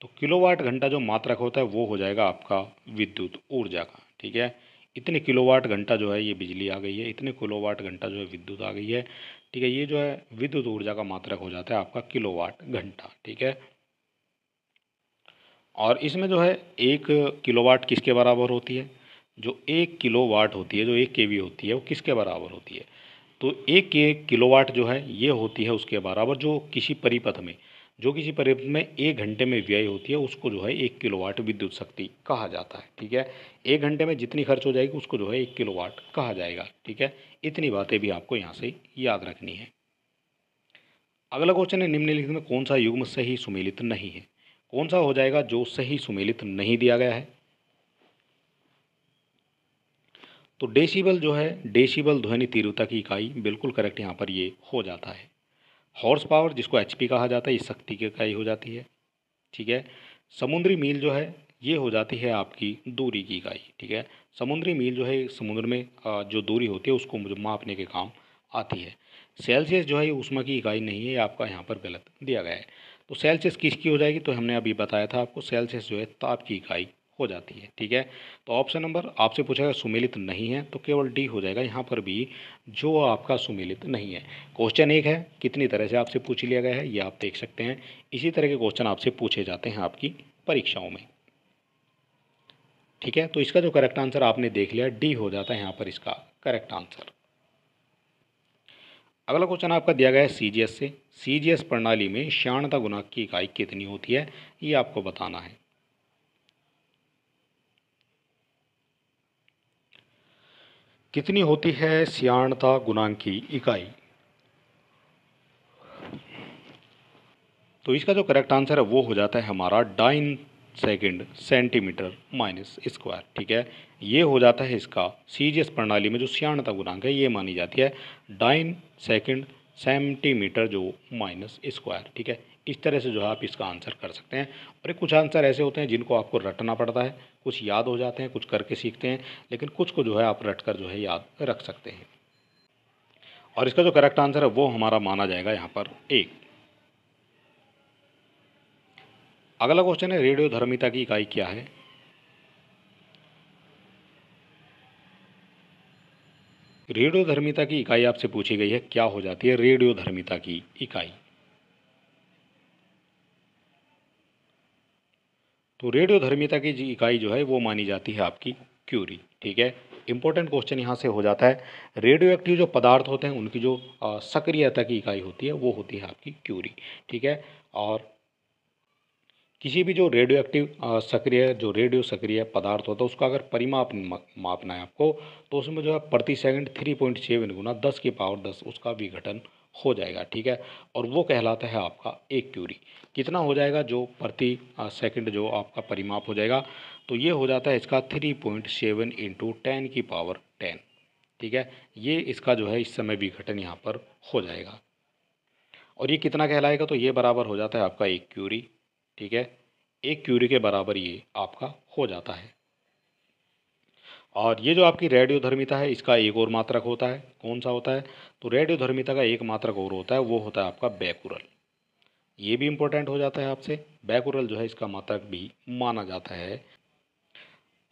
तो किलोवाट घंटा जो मात्रक होता है वो हो जाएगा आपका विद्युत ऊर्जा का ठीक है इतने किलोवाट घंटा जो है ये बिजली आ गई है इतने किलोवाट घंटा जो है विद्युत आ गई है ठीक है ये जो है विद्युत ऊर्जा का मात्रक हो जाता है आपका किलोवाट घंटा ठीक है और इसमें जो है एक किलोवाट किसके बराबर होती है जो एक किलोवाट होती है जो एक के होती है वो किसके बराबर होती है तो एक के किलोवाट जो है ये होती है उसके बराबर जो किसी परिपथ में जो किसी परिपथ में एक घंटे में व्यय होती है उसको जो है एक किलोवाट विद्युत शक्ति कहा जाता है ठीक है एक घंटे में जितनी खर्च हो जाएगी उसको जो है एक किलोवाट कहा जाएगा ठीक है इतनी बातें भी आपको यहाँ से याद रखनी है अगला क्वेश्चन है निम्नलिखित में कौन सा युग्म सही सुमेलित नहीं है कौन सा हो जाएगा जो सही सुमेलित नहीं दिया गया है तो डेसिबल जो है डेसिबल ध्वनि तीव्रता की इकाई बिल्कुल करेक्ट यहाँ पर ये हो जाता है हॉर्स पावर जिसको एच कहा जाता है इस शक्ति की इकाई हो जाती है ठीक है समुद्री मील जो है ये हो जाती है आपकी दूरी की इकाई ठीक है समुद्री मील जो है समुद्र में जो दूरी होती है उसको मापने के काम आती है सेल्सियस जो है उष्मा की इकाई नहीं है आपका यहाँ पर गलत दिया गया है तो सेल्सियस किसकी हो जाएगी तो हमने अभी बताया था आपको सेल्सियस जो है ताप की इकाई हो जाती है ठीक है तो ऑप्शन नंबर आपसे पूछा गया सुमेलित नहीं है तो केवल डी हो जाएगा यहाँ पर भी जो आपका सुमेलित नहीं है क्वेश्चन एक है कितनी तरह से आपसे पूछ लिया गया है ये आप देख सकते हैं इसी तरह के क्वेश्चन आपसे पूछे जाते हैं आपकी परीक्षाओं में ठीक है तो इसका जो करेक्ट आंसर आपने देख लिया डी हो जाता है यहाँ पर इसका करेक्ट आंसर अगला क्वेश्चन आपका दिया गया है सी से सी प्रणाली में श्याणता गुना की इकाई कितनी होती है ये आपको बताना है कितनी होती है सियाणता गुणांक की इकाई तो इसका जो करेक्ट आंसर है वो हो जाता है हमारा dyne second centimetre minus square ठीक है ये हो जाता है इसका सीजीएस प्रणाली में जो सियाणता गुणांक है ये मानी जाती है डाइन सेकेंड सेंटीमीटर जो माइनस स्क्वायर ठीक है इस तरह से जो है आप इसका आंसर कर सकते हैं और कुछ आंसर ऐसे होते हैं जिनको आपको रटना पड़ता है कुछ याद हो जाते हैं कुछ करके सीखते हैं लेकिन कुछ को जो है आप रट कर जो है याद रख सकते हैं और इसका जो करेक्ट आंसर है वो हमारा माना जाएगा यहाँ पर एक अगला क्वेश्चन है रेडियो धर्मिता की इकाई क्या है रेडियो धर्मिता की इकाई आपसे पूछी गई है क्या हो जाती है रेडियो धर्मिता की इकाई तो रेडियो धर्मिता की इकाई जो है वो मानी जाती है आपकी क्यूरी ठीक है इंपॉर्टेंट क्वेश्चन यहाँ से हो जाता है रेडियो एक्टिव जो पदार्थ होते हैं उनकी जो सक्रियता की इकाई होती है वो होती है आपकी क्यूरी ठीक है और किसी भी जो रेडियो एक्टिव सक्रिय जो रेडियो सक्रिय पदार्थ होता है उसका अगर परिमाप मापना है आपको तो उसमें जो है प्रति सेकंड थ्री पॉइंट सेवन गुना दस की पावर दस उसका विघटन हो जाएगा ठीक है और वो कहलाता है आपका एक क्यूरी कितना हो जाएगा जो प्रति सेकंड जो आपका परिमाप हो जाएगा तो ये हो जाता है इसका three point seven into ten की पावर टेन ठीक है ये इसका जो है इस समय विघटन यहाँ पर हो जाएगा और ये कितना कहलाएगा तो ये बराबर हो जाता है आपका एक क्यूरी ठीक है एक क्यूरी के बराबर ये आपका हो जाता है और ये जो आपकी रेडियोधर्मिता है इसका एक और मात्रक होता है कौन सा होता है तो रेडियोधर्मिता का एक मात्रक और होता है वो होता है आपका बैकुरल ये भी इम्पोर्टेंट हो जाता है आपसे बैकुरल जो है इसका मात्रक भी माना जाता है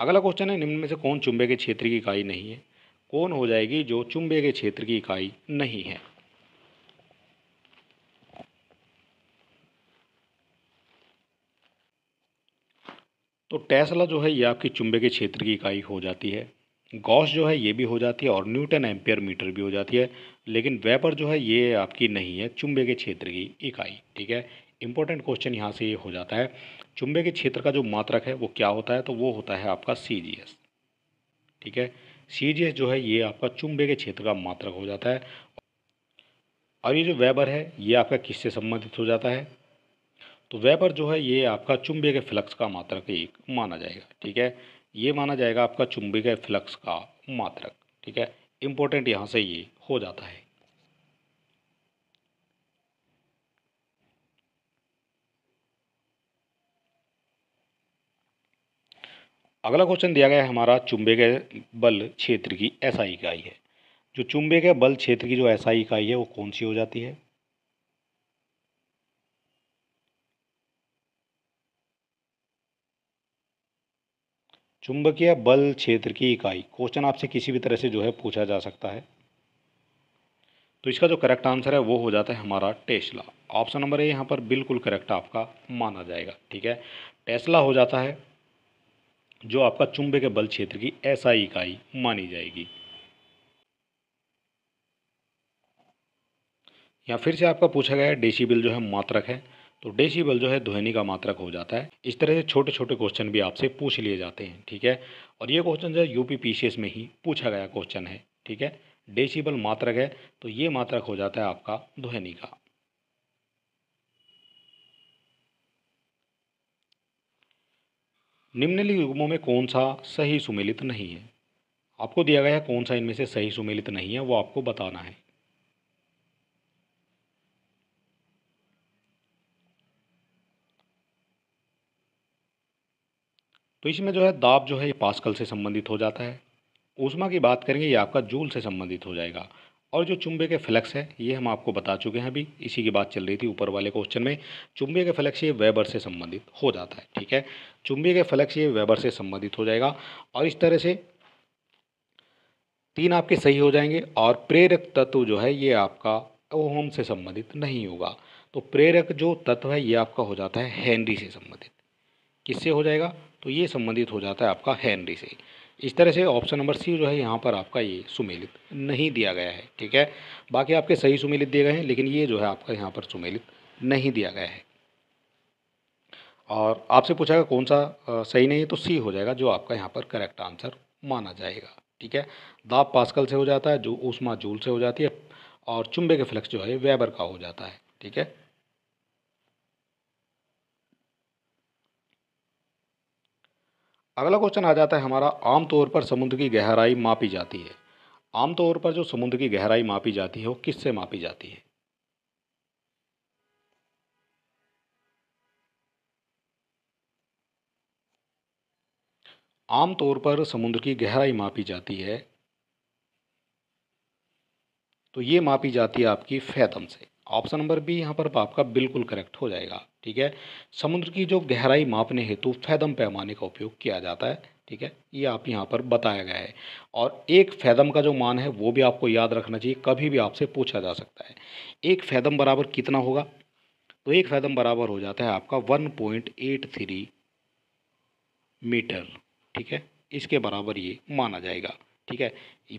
अगला क्वेश्चन है निम्न में से कौन चुंबे के क्षेत्र की इकाई नहीं है कौन हो जाएगी जो चुंबे के क्षेत्र की इकाई नहीं है तो टेस्ला जो है ये आपकी चुंबकीय क्षेत्र की इकाई हो जाती है गॉस जो है ये भी हो जाती है और न्यूटन एम्पियर मीटर भी हो जाती है लेकिन वेपर जो है ये आपकी नहीं है के क्षेत्र की इकाई ठीक है इंपॉर्टेंट क्वेश्चन यहाँ से ये हो जाता है के क्षेत्र का जो मात्रक है वो क्या होता है तो वो होता है आपका सी ठीक है सी जो है ये आपका के क्षेत्र का मात्रक हो जाता है और ये जो वेबर है ये आपका किससे संबंधित हो जाता है तो वेबर जो है ये आपका चुंबे के फ्लक्स का मात्रक एक माना जाएगा ठीक है ये माना जाएगा आपका चुंबे के फ्लक्स का मात्रक ठीक है इम्पोर्टेंट यहाँ से ये हो जाता है अगला क्वेश्चन दिया गया है हमारा चुंबे के बल क्षेत्र की ऐसा इकाई है जो चुंबे के बल क्षेत्र की जो ऐसा इकाई है वो कौन सी हो जाती है चुंबकीय बल क्षेत्र की इकाई क्वेश्चन आपसे किसी भी तरह से जो है पूछा जा सकता है तो इसका जो करेक्ट आंसर है वो हो जाता है हमारा टेस्ला ऑप्शन नंबर ए यहाँ पर बिल्कुल करेक्ट आपका माना जाएगा ठीक है टेस्ला हो जाता है जो आपका चुंबक बल क्षेत्र की ऐसा इकाई मानी जाएगी या फिर से आपका पूछा गया है डेसीबिल जो है मात्रक है तो डेसीबल जो है ध्वनि का मात्रक हो जाता है इस तरह से छोटे छोटे क्वेश्चन भी आपसे पूछ लिए जाते हैं ठीक है और ये क्वेश्चन जो है यू पी में ही पूछा गया क्वेश्चन है ठीक है डेसीबल मात्रक है तो ये मात्रक हो जाता है आपका ध्वनि का निम्नलिखित युग्मों में कौन सा सही सुमेलित नहीं है आपको दिया गया है कौन सा इनमें से सही सुमेलित नहीं है वो आपको बताना है तो इसमें जो है दाब जो है ये पास्कल से संबंधित हो जाता है ऊष्मा की बात करेंगे ये आपका जूल से संबंधित हो जाएगा और जो चुंबे के फ्लक्स है ये हम आपको बता चुके हैं अभी इसी की बात चल रही थी ऊपर वाले क्वेश्चन में चुंबे के फ्लक्स ये वेबर से संबंधित हो जाता है ठीक है चुंबे के फ्लक्स ये वेबर से संबंधित हो जाएगा और इस तरह से तीन आपके सही हो जाएंगे और प्रेरक तत्व जो है ये आपका ओहम से संबंधित नहीं होगा तो प्रेरक जो तत्व है ये आपका हो जाता है हेनरी से संबंधित किससे हो जाएगा तो ये संबंधित हो जाता है आपका हैनरी से इस तरह से ऑप्शन नंबर सी जो है यहाँ पर आपका ये सुमेलित नहीं दिया गया है ठीक है बाकी आपके सही सुमेलित दिए गए हैं लेकिन ये जो है आपका यहाँ पर सुमेलित नहीं दिया गया है और आपसे पूछा कौन सा सही नहीं है तो सी हो जाएगा जो आपका यहाँ पर करेक्ट आंसर माना जाएगा ठीक है दाब पास्कल से हो जाता है जो उषमा जूल से हो जाती है और चुंबे के फ्लक्स जो है वेबर का हो जाता है ठीक है अगला क्वेश्चन आ जाता है हमारा आमतौर पर समुद्र की गहराई मापी जाती है आमतौर पर जो समुद्र की गहराई मापी जाती है वो किससे मापी जाती है आमतौर पर समुद्र की गहराई मापी जाती है तो ये मापी जाती है आपकी फैदम से ऑप्शन नंबर बी यहाँ पर आपका बिल्कुल करेक्ट हो जाएगा ठीक है समुद्र की जो गहराई मापने हेतु फैदम पैमाने का उपयोग किया जाता है ठीक है ये आप यहाँ पर बताया गया है और एक फैदम का जो मान है वो भी आपको याद रखना चाहिए कभी भी आपसे पूछा जा सकता है एक फैदम बराबर कितना होगा तो एक फैदम बराबर हो जाता है आपका one point eight three metre ठीक है इसके बराबर ये माना जाएगा ठीक है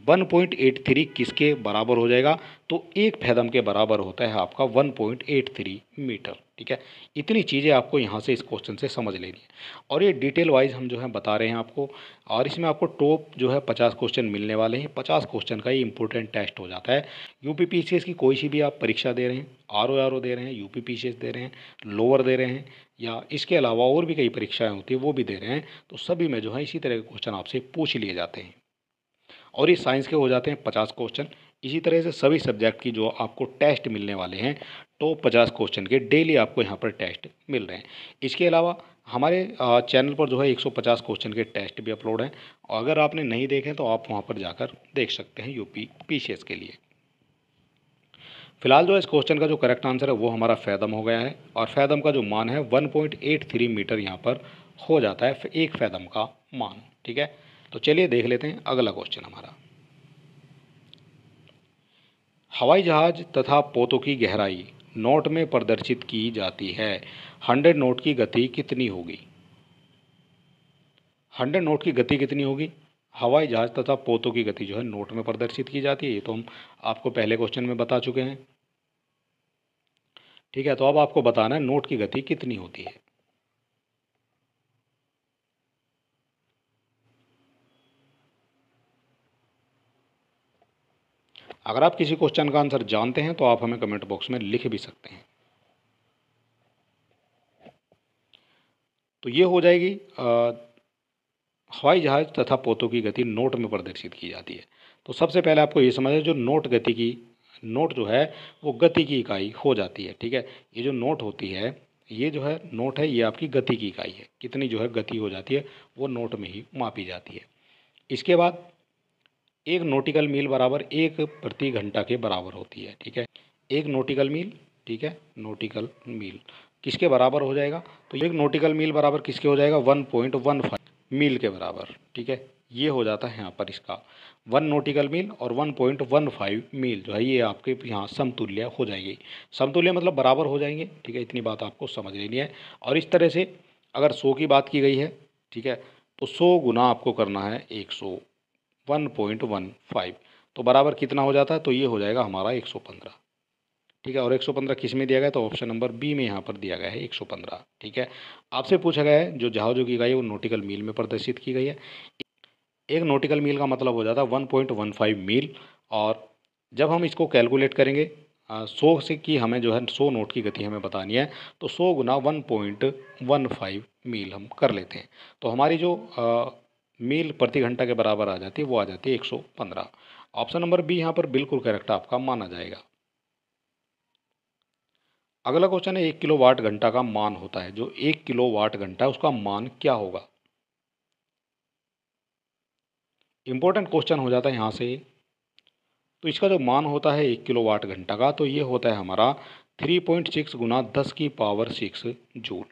वन पॉइंट एट थ्री किसके बराबर हो जाएगा तो एक फैदम के बराबर होता है आपका one point eight three metre ठीक है इतनी चीज़ें आपको यहाँ से इस क्वेश्चन से समझ लेनी है और ये डिटेल वाइज हम जो है बता रहे हैं आपको और इसमें आपको टॉप जो है पचास क्वेश्चन मिलने वाले हैं पचास क्वेश्चन का ही इंपॉर्टेंट टेस्ट हो जाता है यू पी पी की कोई सी भी आप परीक्षा दे रहे हैं आर ओ आर ओ दे रहे हैं यू पी पी दे रहे हैं लोअर दे रहे हैं या इसके अलावा और भी कई परीक्षाएँ होती हैं वो भी दे रहे हैं तो सभी में जो है इसी तरह के क्वेश्चन आपसे पूछ लिए जाते हैं और ये साइंस के हो जाते हैं पचास क्वेश्चन इसी तरह से सभी सब्जेक्ट की जो आपको टेस्ट मिलने वाले हैं टॉप तो पचास क्वेश्चन के डेली आपको यहाँ पर टेस्ट मिल रहे हैं इसके अलावा हमारे चैनल पर जो है 150 क्वेश्चन के टेस्ट भी अपलोड हैं और अगर आपने नहीं देखे तो आप वहाँ पर जाकर देख सकते हैं यूपी पीसीएस के लिए फिलहाल जो इस क्वेश्चन का जो करेक्ट आंसर है वो हमारा फैदम हो गया है और फैदम का जो मान है 1.83 मीटर यहाँ पर हो जाता है एक फैदम का मान ठीक है तो चलिए देख लेते हैं अगला क्वेश्चन हमारा हवाई जहाज तथा पोतों की गहराई नोट में प्रदर्शित की जाती है हंड्रेड नोट की गति कितनी होगी हंड्रेड नोट की गति कितनी होगी हवाई जहाज तथा पोतों की गति जो है नोट में प्रदर्शित की जाती है ये तो हम आपको पहले क्वेश्चन में बता चुके हैं ठीक है तो अब आपको बताना है नोट की गति कितनी होती है अगर आप किसी क्वेश्चन का आंसर जानते हैं तो आप हमें कमेंट बॉक्स में लिख भी सकते हैं तो ये हो जाएगी हवाई जहाज तथा पोतों की गति नोट में प्रदर्शित की जाती है तो सबसे पहले आपको ये समझना जो नोट गति की नोट जो है वो गति की इकाई हो जाती है ठीक है ये जो नोट होती है ये जो है नोट है ये आपकी गति की इकाई है कितनी जो है गति हो जाती है वो नोट में ही मापी जाती है इसके बाद एक नोटिकल मील बराबर एक प्रति घंटा के बराबर होती है ठीक है एक नोटिकल मील ठीक है नोटिकल मील किसके बराबर हो जाएगा तो एक नोटिकल मील बराबर किसके हो जाएगा वन पॉइंट वन फाइव मील के बराबर ठीक है ये हो जाता है यहाँ पर इसका वन नोटिकल मील और वन पॉइंट वन फाइव मील जो है ये आपके यहाँ समतुल्य हो जाएगी समतुल्य मतलब बराबर हो जाएंगे ठीक है इतनी बात आपको समझ लेनी है और इस तरह से अगर सौ की बात की गई है ठीक है तो सौ गुना आपको करना है एक सौ वन पॉइंट वन फाइव तो बराबर कितना हो जाता है तो ये हो जाएगा हमारा एक सौ पंद्रह ठीक है और एक सौ पंद्रह किस में दिया गया तो ऑप्शन नंबर बी में यहाँ पर दिया गया है एक सौ पंद्रह ठीक है आपसे पूछा गया है जो जहाज़ों की गई है वो नोटिकल मील में प्रदर्शित की गई है एक नोटिकल मील का मतलब हो जाता है वन पॉइंट वन फाइव मील और जब हम इसको कैलकुलेट करेंगे सौ से कि हमें जो है सौ नोट की गति हमें बतानी है तो सौ गुना वन पॉइंट वन फाइव मील हम कर लेते हैं तो हमारी जो मील प्रति घंटा के बराबर आ जाती है वो आ जाती है एक सौ पंद्रह ऑप्शन नंबर बी यहाँ पर बिल्कुल करेक्ट आपका माना जाएगा अगला क्वेश्चन है एक किलो वाट घंटा का मान होता है जो एक किलो वाट घंटा है उसका मान क्या होगा इंपॉर्टेंट क्वेश्चन हो जाता है यहाँ से तो इसका जो मान होता है एक किलो वाट घंटा का तो ये होता है हमारा थ्री पॉइंट सिक्स गुना दस की पावर सिक्स जूल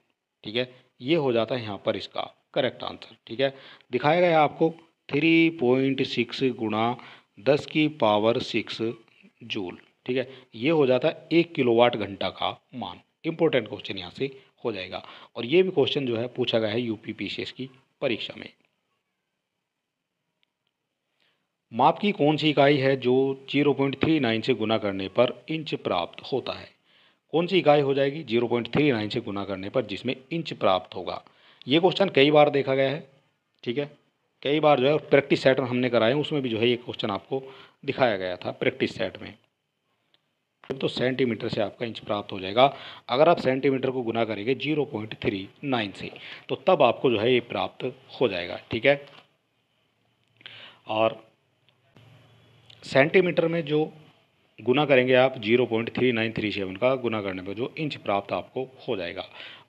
ठीक है ये हो जाता है यहाँ पर इसका करेक्ट आंसर ठीक है दिखाया गया आपको थ्री पॉइंट सिक्स गुणा दस की पावर सिक्स जूल ठीक है ये हो जाता है एक किलोवाट घंटा का मान इंपॉर्टेंट क्वेश्चन यहाँ से हो जाएगा और ये भी क्वेश्चन जो है पूछा गया है यूपी पी की परीक्षा में माप की कौन सी इकाई है जो जीरो पॉइंट थ्री नाइन से गुना करने पर इंच प्राप्त होता है कौन सी इकाई हो जाएगी जीरो पॉइंट थ्री नाइन से गुना करने पर जिसमें इंच प्राप्त होगा ये क्वेश्चन कई बार देखा गया है ठीक है कई बार जो है प्रैक्टिस सेट में हमने कराए उसमें भी जो है ये क्वेश्चन आपको दिखाया गया था प्रैक्टिस सेट में तो सेंटीमीटर से आपका इंच प्राप्त हो जाएगा अगर आप सेंटीमीटर को गुना करेंगे जीरो पॉइंट थ्री नाइन से तो तब आपको जो है ये प्राप्त हो जाएगा ठीक है और सेंटीमीटर में जो गुना करेंगे आप zero point three nine three seven का गुना करने पर जो इंच प्राप्त आपको हो जाएगा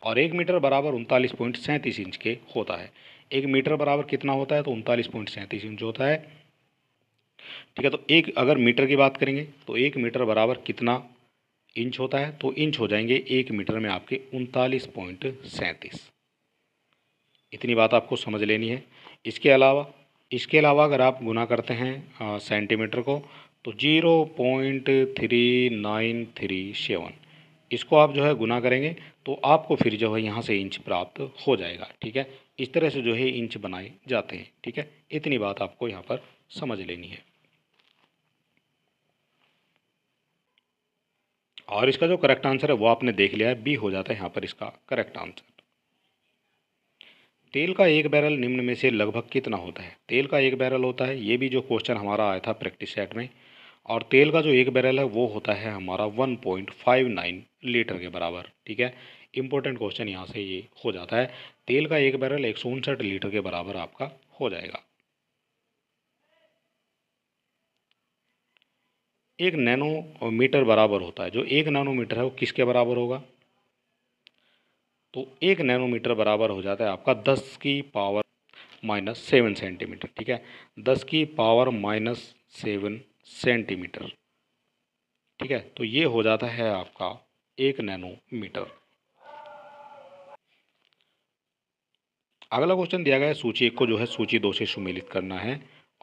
और एक मीटर बराबर उनतालीस पॉइंट सैंतीस इंच के होता है एक मीटर बराबर कितना होता है तो उनतालीस पॉइंट सैंतीस इंच होता है ठीक है तो एक अगर मीटर की बात करेंगे तो एक मीटर बराबर कितना इंच होता है तो इंच हो जाएंगे एक मीटर में आपके उनतालीस पॉइंट सैंतीस इतनी बात आपको समझ लेनी है इसके अलावा इसके अलावा अगर आप गुना करते हैं सेंटीमीटर को तो zero point three nine three seven इसको आप जो है गुना करेंगे तो आपको फिर जो है यहाँ से इंच प्राप्त हो जाएगा ठीक है इस तरह से जो है इंच बनाए जाते हैं ठीक है इतनी बात आपको यहाँ पर समझ लेनी है और इसका जो करेक्ट आंसर है वो आपने देख लिया है बी हो जाता है यहाँ पर इसका करेक्ट आंसर तेल का एक बैरल निम्न में से लगभग कितना होता है तेल का एक बैरल होता है ये भी जो क्वेश्चन हमारा आया था प्रैक्टिस सेट में और तेल का जो एक बैरल है वो होता है हमारा 1.59 लीटर के बराबर ठीक है इंपॉर्टेंट क्वेश्चन यहाँ से ये हो जाता है तेल का एक बैरल एक लीटर के बराबर आपका हो जाएगा एक नैनोमीटर बराबर होता है जो एक नैनोमीटर है वो किसके बराबर होगा तो एक नैनोमीटर बराबर हो जाता है आपका दस की पावर माइनस सेवन सेंटीमीटर ठीक है दस की पावर माइनस सेवन सेंटीमीटर ठीक है तो ये हो जाता है आपका एक नैनोमीटर अगला क्वेश्चन दिया गया है सूची एक को जो है सूची दो से सुमिलित करना है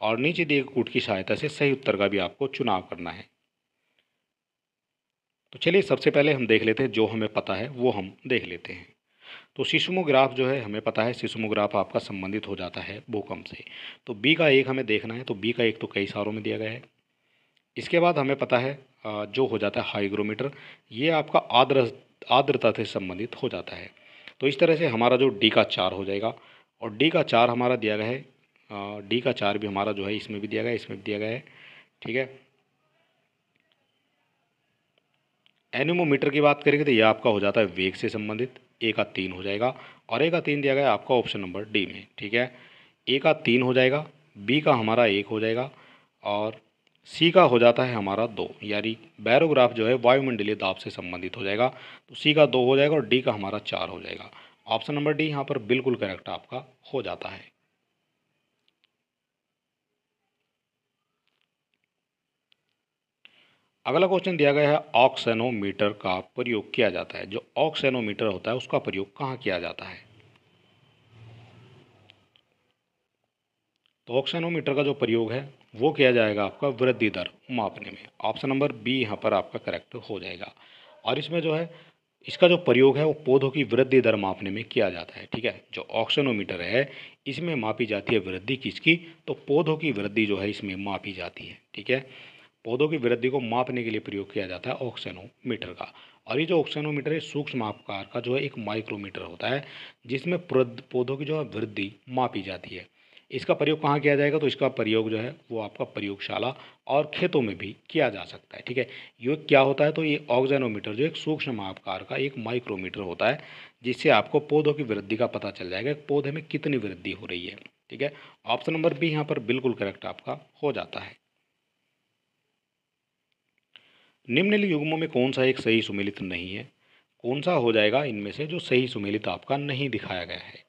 और नीचे दिए कूट की सहायता से सही उत्तर का भी आपको चुनाव करना है तो चलिए सबसे पहले हम देख लेते हैं जो हमें पता है वो हम देख लेते हैं तो सिस्मोग्राफ जो है हमें पता है सिस्मोग्राफ आपका संबंधित हो जाता है भूकंप से तो बी का एक हमें देखना है तो बी का एक तो कई सारों में दिया गया है इसके बाद हमें पता है जो हो जाता है हाइग्रोमीटर ये आपका आर्द्र आर्द्रता से संबंधित हो जाता है तो इस तरह से हमारा जो डी का चार हो जाएगा और डी का चार हमारा दिया गया है डी का चार भी हमारा जो है इसमें भी दिया गया है इसमें भी दिया गया है ठीक है एनिमोमीटर की बात करेंगे तो यह आपका हो जाता है वेग से संबंधित ए का तीन हो जाएगा और ए का तीन दिया गया आपका ऑप्शन नंबर डी में ठीक है ए का तीन हो जाएगा बी का हमारा एक हो जाएगा और सी का हो जाता है हमारा दो यानी बैरोग्राफ जो है वायुमंडलीय दाब से संबंधित हो जाएगा तो सी का दो हो जाएगा और डी का हमारा चार हो जाएगा ऑप्शन नंबर डी यहाँ पर बिल्कुल करेक्ट आपका हो जाता है अगला क्वेश्चन दिया गया है ऑक्सेनोमीटर का प्रयोग किया जाता है जो ऑक्सेनोमीटर होता है उसका प्रयोग कहाँ किया जाता है तो ऑक्सेनोमीटर का जो प्रयोग है वो किया जाएगा आपका वृद्धि दर मापने में ऑप्शन नंबर बी यहाँ पर आपका करेक्ट हो जाएगा और इसमें जो है इसका जो प्रयोग है वो पौधों की वृद्धि दर मापने में किया जाता है ठीक है जो ऑक्सीनोमीटर है इसमें मापी जाती है वृद्धि किसकी तो पौधों की वृद्धि जो है इसमें मापी जाती है ठीक है पौधों की वृद्धि को मापने के लिए प्रयोग किया जाता है ऑक्सीनोमीटर का और ये जो ऑक्सीनोमीटर है सूक्ष्म आकार का जो है एक माइक्रोमीटर होता है जिसमें पौधों की जो है वृद्धि मापी जाती है इसका प्रयोग कहाँ किया जाएगा तो इसका प्रयोग जो है वो आपका प्रयोगशाला और खेतों में भी किया जा सकता है ठीक है ये क्या होता है तो ये ऑक्जेनोमीटर जो एक सूक्ष्म आकार का एक माइक्रोमीटर होता है जिससे आपको पौधों की वृद्धि का पता चल जाएगा पौधे में कितनी वृद्धि हो रही है ठीक है ऑप्शन नंबर बी यहाँ पर बिल्कुल करेक्ट आपका हो जाता है निम्नलिखित युग्मों में कौन सा एक सही सुमिलित नहीं है कौन सा हो जाएगा इनमें से जो सही सुमिलित आपका नहीं दिखाया गया है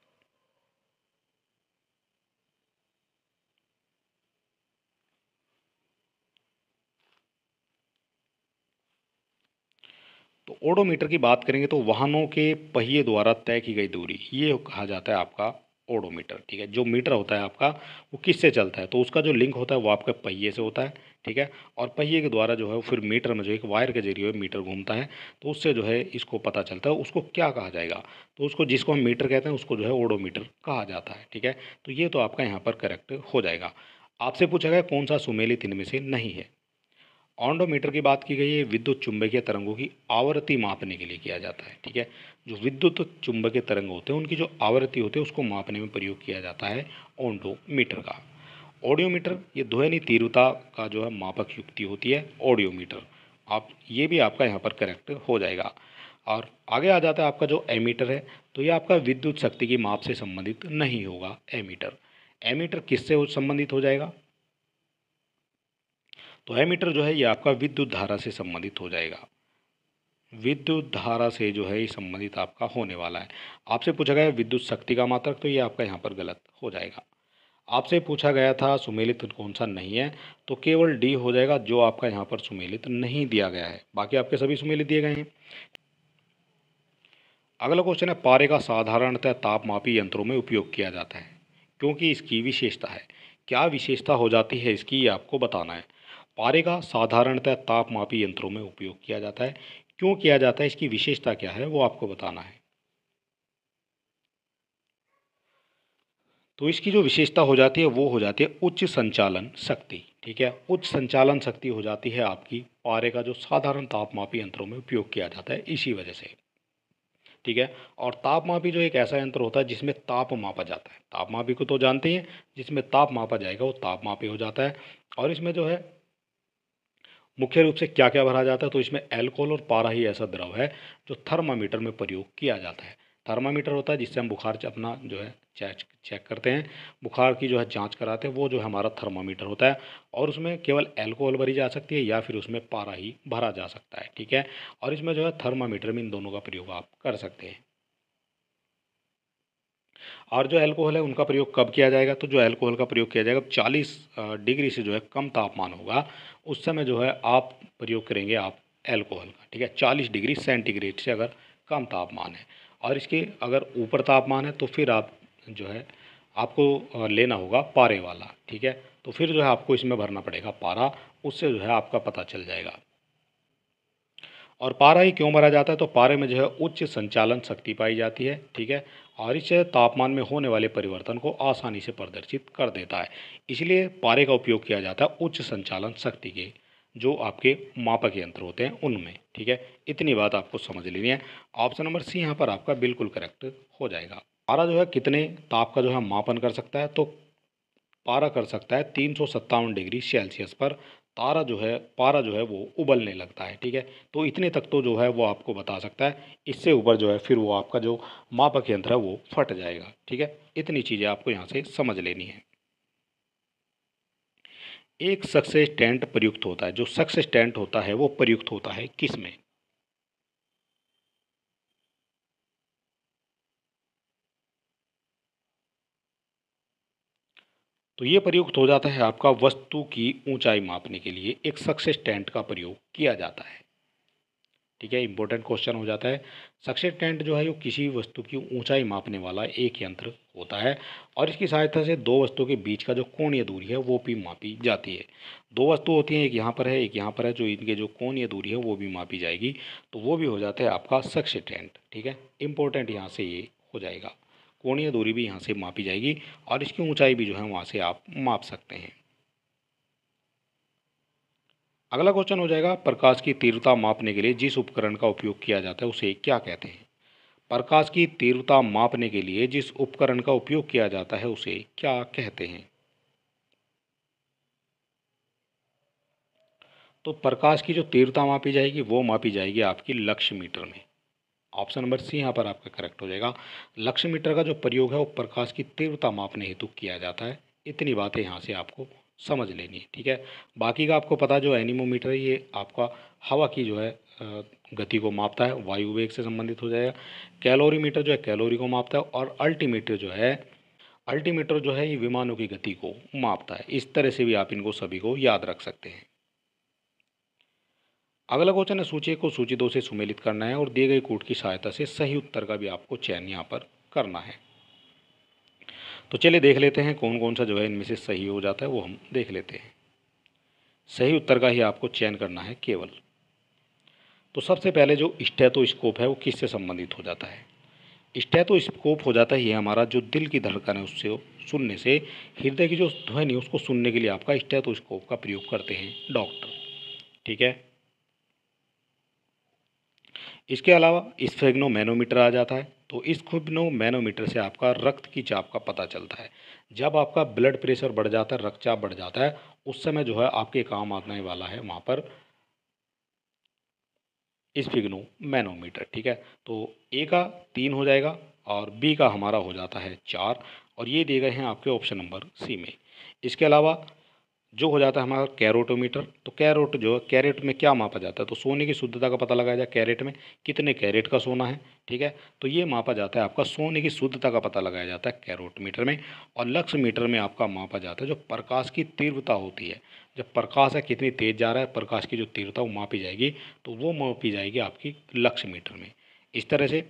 तो ओडोमीटर की बात करेंगे तो वाहनों के पहिए द्वारा तय की गई दूरी ये कहा जाता है आपका ओडोमीटर ठीक है जो मीटर होता है आपका वो किससे चलता है तो उसका जो लिंक होता है वो आपके पहिए से होता है ठीक है और पहिए के द्वारा जो है फिर मीटर में जो एक वायर के जरिए मीटर घूमता है तो उससे जो है इसको पता चलता है उसको क्या कहा जाएगा तो उसको जिसको हम मीटर कहते हैं उसको जो है ओडोमीटर कहा जाता है ठीक है तो ये तो आपका यहाँ पर करेक्ट हो जाएगा आपसे पूछा गया कौन सा सुमेलित इनमें से नहीं है ऑन्डोमीटर की बात की गई है विद्युत चुंबकीय तरंगों की आवृत्ति मापने के लिए किया जाता है ठीक है जो विद्युत चुंबकीय तरंग होते हैं उनकी जो आवृत्ति होती है उसको मापने में प्रयोग किया जाता है ऑन्डोमीटर का ऑडियोमीटर ये ध्वनि तीव्रता का जो है मापक युक्ति होती है ऑडियोमीटर आप ये भी आपका यहाँ पर करेक्ट हो जाएगा और आगे आ जाता है आपका जो एमीटर है तो ये आपका विद्युत शक्ति की माप से संबंधित नहीं होगा एमीटर एमीटर किससे संबंधित हो जाएगा तो एमीटर जो है ये आपका विद्युत धारा से संबंधित हो जाएगा विद्युत धारा से जो है ये संबंधित आपका होने वाला है आपसे पूछा गया विद्युत शक्ति का मात्रक तो ये आपका यहाँ पर गलत हो जाएगा आपसे पूछा गया था सुमेलित कौन सा नहीं है तो केवल डी हो जाएगा जो आपका यहाँ पर सुमेलित नहीं दिया गया है बाकी आपके सभी सुमेलित दिए गए हैं अगला क्वेश्चन है पारे का साधारणतः तापमापी यंत्रों में उपयोग किया जाता है क्योंकि इसकी विशेषता है क्या विशेषता हो जाती है इसकी आपको बताना है पारे का साधारणतः तापमापी यंत्रों में उपयोग किया जाता है क्यों किया जाता है इसकी विशेषता क्या है वो आपको बताना है तो इसकी जो विशेषता हो जाती है वो हो जाती है उच्च संचालन शक्ति ठीक है उच्च संचालन शक्ति हो जाती है आपकी पारे का जो साधारण तापमापी यंत्रों में उपयोग किया जाता है इसी वजह से ठीक है और तापमापी जो एक ऐसा यंत्र होता है जिसमें ताप मापा जाता है तापमापी को तो जानते ही हैं जिसमें ताप मापा जाएगा वो तापमापी हो जाता है और इसमें जो है मुख्य रूप से क्या क्या भरा जाता है तो इसमें एल्कोहल और पारा ही ऐसा द्रव है जो थर्मामीटर में प्रयोग किया जाता है थर्मामीटर होता है जिससे हम बुखार अपना जो है चेक चेक करते हैं बुखार की जो है जांच कराते हैं वो जो है हमारा थर्मामीटर होता है और उसमें केवल एल्कोहल भरी जा सकती है या फिर उसमें पारा ही भरा जा सकता है ठीक है और इसमें जो है थर्मामीटर में इन दोनों का प्रयोग आप कर सकते हैं और जो अल्कोहल है उनका प्रयोग कब किया जाएगा तो जो अल्कोहल का प्रयोग किया जाएगा चालीस डिग्री से जो है कम तापमान होगा उस समय जो है आप प्रयोग करेंगे आप एल्कोहल का ठीक है चालीस डिग्री सेंटीग्रेड से अगर कम तापमान है और इसके अगर ऊपर तापमान है तो फिर आप जो है आपको लेना होगा पारे वाला ठीक है तो फिर जो है आपको इसमें भरना पड़ेगा पारा उससे जो है आपका पता चल जाएगा और पारा ही क्यों भरा जाता है तो पारे में जो है उच्च संचालन शक्ति पाई जाती है ठीक है और इस तापमान में होने वाले परिवर्तन को आसानी से प्रदर्शित कर देता है इसलिए पारे का उपयोग किया जाता है उच्च संचालन शक्ति के जो आपके मापक यंत्र होते हैं उनमें ठीक है इतनी बात आपको समझ लेनी है ऑप्शन नंबर सी यहाँ पर आपका बिल्कुल करेक्ट हो जाएगा पारा जो है कितने ताप का जो है मापन कर सकता है तो पारा कर सकता है तीन डिग्री सेल्सियस पर तारा जो है पारा जो है वो उबलने लगता है ठीक है तो इतने तक तो जो है वो आपको बता सकता है इससे ऊपर जो है फिर वो आपका जो मापक यंत्र है वो फट जाएगा ठीक है इतनी चीज़ें आपको यहाँ से समझ लेनी है एक सक्सेस टेंट प्रयुक्त होता है जो सक्सेस टेंट होता है वो प्रयुक्त होता है किस में तो ये प्रयुक्त हो जाता है आपका वस्तु की ऊंचाई मापने के लिए एक सक्सेस टेंट का प्रयोग किया जाता है ठीक है इंपॉर्टेंट क्वेश्चन हो जाता है सक्सेस टेंट जो है वो किसी वस्तु की ऊंचाई मापने वाला एक यंत्र होता है और इसकी सहायता से दो वस्तुओं के बीच का जो कोण या दूरी है वो भी मापी जाती है दो वस्तु होती हैं एक यहाँ पर है एक यहाँ पर है जो इनके जो कोण या दूरी है वो भी मापी जाएगी तो वो भी हो जाता है आपका सक्सेस टेंट ठीक है इंपॉर्टेंट यहाँ से ये हो जाएगा कोणीय दूरी भी यहाँ से मापी जाएगी और इसकी ऊंचाई भी जो है वहाँ से आप माप सकते हैं अगला क्वेश्चन हो जाएगा प्रकाश की तीव्रता मापने के लिए जिस उपकरण का उपयोग किया जाता है उसे क्या कहते हैं प्रकाश की तीव्रता मापने के लिए जिस उपकरण का उपयोग किया जाता है उसे क्या कहते हैं तो प्रकाश की जो तीव्रता मापी जाएगी वो मापी जाएगी आपकी लक्ष्य मीटर में ऑप्शन नंबर सी यहाँ पर आपका करेक्ट हो जाएगा लक्ष्य मीटर का जो प्रयोग है वो प्रकाश की तीव्रता मापने हेतु किया जाता है इतनी बातें यहाँ से आपको समझ लेनी है ठीक है बाकी का आपको पता जो एनिमोमीटर है ये आपका हवा की जो है गति को मापता है वायु वेग से संबंधित हो जाएगा कैलोरी मीटर जो है कैलोरी को मापता है और अल्टीमीटर जो है अल्टीमीटर जो है ये विमानों की गति को मापता है इस तरह से भी आप इनको सभी को याद रख सकते हैं अगला क्वेश्चन है सूची को सूची दो से सुमेलित करना है और दिए गए कोड की सहायता से सही उत्तर का भी आपको चयन यहाँ पर करना है तो चलिए देख लेते हैं कौन कौन सा जो है इनमें से सही हो जाता है वो हम देख लेते हैं सही उत्तर का ही आपको चयन करना है केवल तो सबसे पहले जो स्टेथोस्कोप है वो किससे संबंधित हो जाता है स्टैथोस्कोप हो जाता है ये हमारा जो दिल की धड़कन है उससे सुनने से हृदय की जो ध्वनि उसको सुनने के लिए आपका स्कोप का प्रयोग करते हैं डॉक्टर ठीक है इसके अलावा स्फेग्नो मैनोमीटर आ जाता है तो इस खुबनो मैनोमीटर से आपका रक्त की चाप का पता चलता है जब आपका ब्लड प्रेशर बढ़ जाता है रक्तचाप बढ़ जाता है उस समय जो है आपके काम आने वाला है वहाँ पर स्फिग्नो मैनोमीटर ठीक है तो ए का तीन हो जाएगा और बी का हमारा हो जाता है चार और ये दिए गए हैं आपके ऑप्शन नंबर सी में इसके अलावा जो हो जाता है हमारा कैरोटोमीटर तो कैरोट जो है कैरेट में क्या मापा जाता है तो सोने की शुद्धता का पता लगाया जाए कैरेट में कितने कैरेट का सोना है ठीक है तो ये मापा जाता है आपका सोने की शुद्धता का पता लगाया जाता है कैरोटोमीटर में और लक्ष्य मीटर में आपका मापा जाता है जो प्रकाश की तीव्रता होती है जब प्रकाश है कितनी तेज़ जा रहा है प्रकाश की जो तीव्रता वो मापी जाएगी तो वो मापी जाएगी आपकी लक्ष्य मीटर में इस तरह से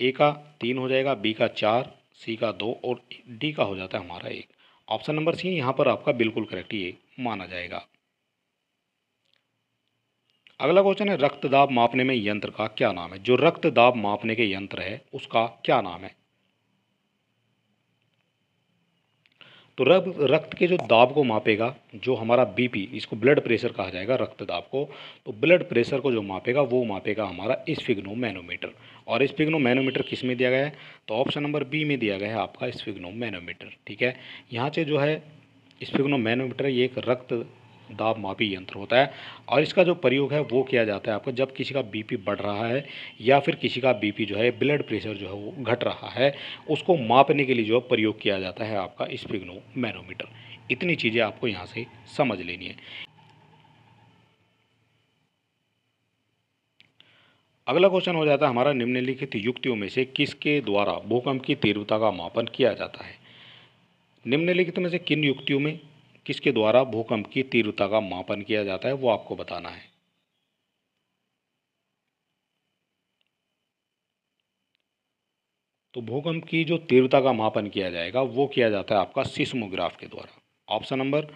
ए का तीन हो जाएगा बी का चार सी का दो और डी का हो जाता है हमारा एक ऑप्शन नंबर सी यहाँ पर आपका बिल्कुल करेक्ट ये माना जाएगा अगला क्वेश्चन है रक्त दाब मापने में यंत्र का क्या नाम है जो रक्त दाब मापने के यंत्र है उसका क्या नाम है तो रब रक्त के जो दाब को मापेगा जो हमारा बीपी इसको ब्लड प्रेशर कहा जाएगा रक्त दाब को तो ब्लड प्रेशर को जो मापेगा वो मापेगा हमारा स्फिग्नो मैनोमीटर और स्फिग्नो मैनोमीटर किस में दिया गया है तो ऑप्शन नंबर बी में दिया गया है आपका स्फिग्नो मैनोमीटर ठीक है यहाँ से जो है स्फिग्नो मैनोमीटर ये एक रक्त दाब मापी यंत्र होता है और इसका जो प्रयोग है वो किया जाता है आपको जब किसी का बीपी बढ़ रहा है या फिर किसी का बीपी जो है ब्लड प्रेशर जो है वो घट रहा है उसको मापने के लिए जो प्रयोग किया जाता है आपका स्प्रिग्नो मैनोमीटर इतनी चीज़ें आपको यहाँ से समझ लेनी है अगला क्वेश्चन हो जाता है हमारा निम्नलिखित युक्तियों में से किसके द्वारा भूकंप की तीव्रता का मापन किया जाता है निम्नलिखित में से किन युक्तियों में किसके द्वारा भूकंप की तीव्रता का मापन किया जाता है वो आपको बताना है तो भूकंप की जो तीव्रता का मापन किया जाएगा वो किया जाता है आपका सिस्मोग्राफ के द्वारा ऑप्शन नंबर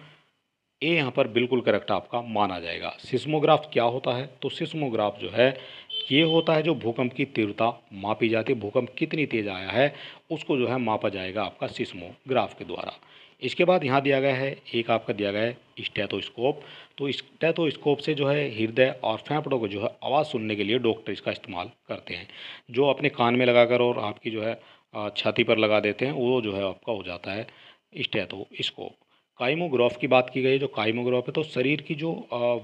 ए यहाँ पर बिल्कुल करेक्ट आपका माना जाएगा सिस्मोग्राफ क्या होता है तो सिस्मोग्राफ जो है ये होता है जो भूकंप की तीव्रता मापी जाती है भूकंप कितनी तेज़ आया है उसको जो है मापा जाएगा आपका सिस्मोग्राफ के द्वारा इसके बाद यहाँ दिया गया है एक आपका दिया गया है स्टैथोस्कोप तो स्टेथोस्कोप से जो है हृदय और फेफड़ों को जो है आवाज़ सुनने के लिए डॉक्टर इसका इस्तेमाल करते हैं जो अपने कान में लगाकर और आपकी जो है छाती पर लगा देते हैं वो जो है आपका हो जाता है स्टैथोस्कोप काइमोग्राफ की बात की गई जो काइमोग्राफ है तो शरीर की जो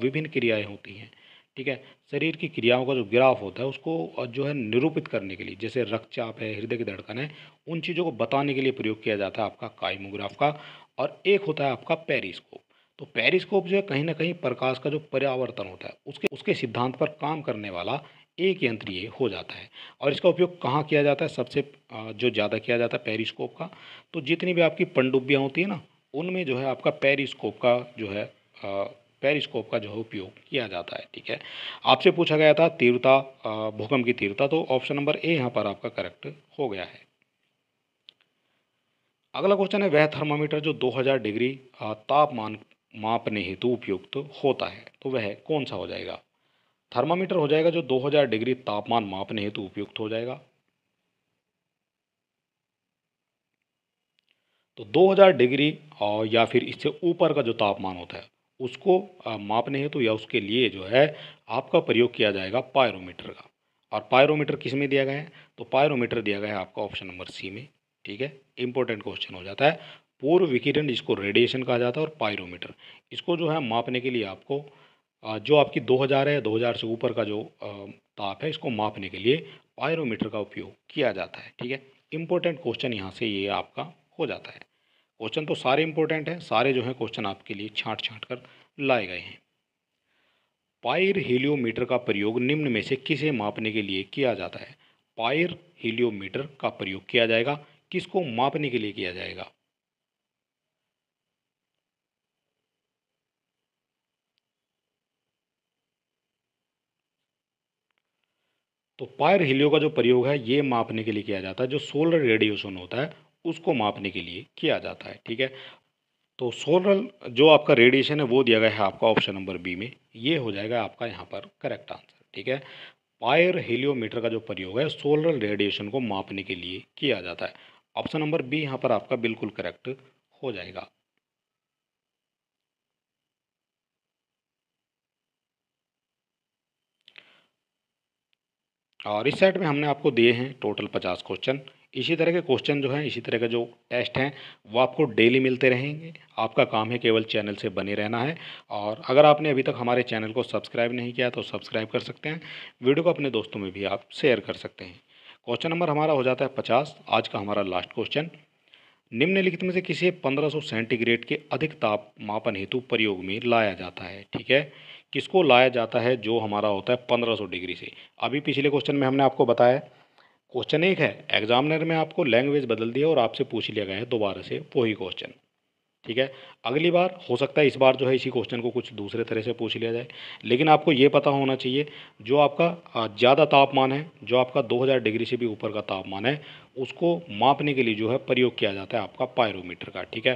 विभिन्न क्रियाएँ होती हैं ठीक है शरीर की क्रियाओं का जो ग्राफ होता है उसको जो है निरूपित करने के लिए जैसे रक्तचाप है हृदय की धड़कन है उन चीज़ों को बताने के लिए प्रयोग किया जाता है आपका काइमोग्राफ का और एक होता है आपका पेरिस्कोप तो पेरिस्कोप जो है कहीं ना कहीं प्रकाश का जो परावर्तन होता है उसके उसके सिद्धांत पर काम करने वाला एक यंत्र ये हो जाता है और इसका उपयोग कहाँ किया जाता है सबसे जो ज़्यादा किया जाता है पेरिस्कोप का तो जितनी भी आपकी पनडुब्बियाँ होती हैं ना उनमें जो है आपका पेरिस्कोप का जो है पेरिस्कोप का जो है उपयोग किया जाता है ठीक है आपसे पूछा गया था तीव्रता भूकंप की तीव्रता तो ऑप्शन नंबर ए यहाँ पर आपका करेक्ट हो गया है अगला क्वेश्चन है वह थर्मामीटर जो 2000 डिग्री तापमान मापने हेतु उपयुक्त तो होता है तो वह कौन सा हो जाएगा थर्मामीटर हो जाएगा जो 2000 डिग्री तापमान मापने हेतु उपयुक्त हो जाएगा तो 2000 डिग्री और या फिर इससे ऊपर का जो तापमान होता है उसको मापने हेतु तो या उसके लिए जो है आपका प्रयोग किया जाएगा पायरोमीटर का और पायरोमीटर किस में दिया गया है तो पायरोमीटर दिया गया है आपका ऑप्शन नंबर सी में ठीक है इंपॉर्टेंट क्वेश्चन हो जाता है पूर्व विकिरण जिसको रेडिएशन कहा जाता है और पायरोमीटर इसको जो है मापने के लिए आपको जो आपकी 2000 है 2000 से ऊपर का जो ताप है इसको मापने के लिए पायरोमीटर का उपयोग किया जाता है ठीक है इंपॉर्टेंट क्वेश्चन यहाँ से ये आपका हो जाता है क्वेश्चन तो सारे इंपॉर्टेंट हैं सारे जो हैं क्वेश्चन आपके लिए छाँट छाँट कर लाए गए हैं पायर हीलियोमीटर का प्रयोग निम्न में से किसे मापने के लिए किया जाता है पायर हीलियोमीटर का प्रयोग किया जाएगा किसको मापने के लिए किया जाएगा तो पायर हीलियो का जो प्रयोग है ये मापने के लिए किया जाता है जो सोलर रेडिएशन होता है उसको मापने के लिए किया जाता है ठीक है तो सोलर जो आपका रेडिएशन है वो दिया गया है आपका ऑप्शन नंबर बी में ये हो जाएगा आपका यहाँ पर करेक्ट आंसर ठीक है पायर हेलियोमीटर का जो प्रयोग है सोलर रेडिएशन को मापने के लिए किया जाता है ऑप्शन नंबर बी यहाँ पर आपका बिल्कुल करेक्ट हो जाएगा और इस सेट में हमने आपको दिए हैं टोटल पचास क्वेश्चन इसी तरह के क्वेश्चन जो हैं इसी तरह के जो टेस्ट हैं वो आपको डेली मिलते रहेंगे आपका काम है केवल चैनल से बने रहना है और अगर आपने अभी तक हमारे चैनल को सब्सक्राइब नहीं किया तो सब्सक्राइब कर सकते हैं वीडियो को अपने दोस्तों में भी आप शेयर कर सकते हैं क्वेश्चन नंबर हमारा हो जाता है पचास आज का हमारा लास्ट क्वेश्चन निम्नलिखित में से किसी पंद्रह सेंटीग्रेड के अधिक तापमापन हेतु प्रयोग में लाया जाता है ठीक है किसको लाया जाता है जो हमारा होता है पंद्रह डिग्री से अभी पिछले क्वेश्चन में हमने आपको बताया क्वेश्चन एक है एग्जामिनर में आपको लैंग्वेज बदल दिया और आपसे पूछ लिया गया है दोबारा से वही क्वेश्चन ठीक है अगली बार हो सकता है इस बार जो है इसी क्वेश्चन को कुछ दूसरे तरह से पूछ लिया जाए लेकिन आपको ये पता होना चाहिए जो आपका ज़्यादा तापमान है जो आपका 2000 डिग्री से भी ऊपर का तापमान है उसको मापने के लिए जो है प्रयोग किया जाता है आपका पायरोमीटर का ठीक है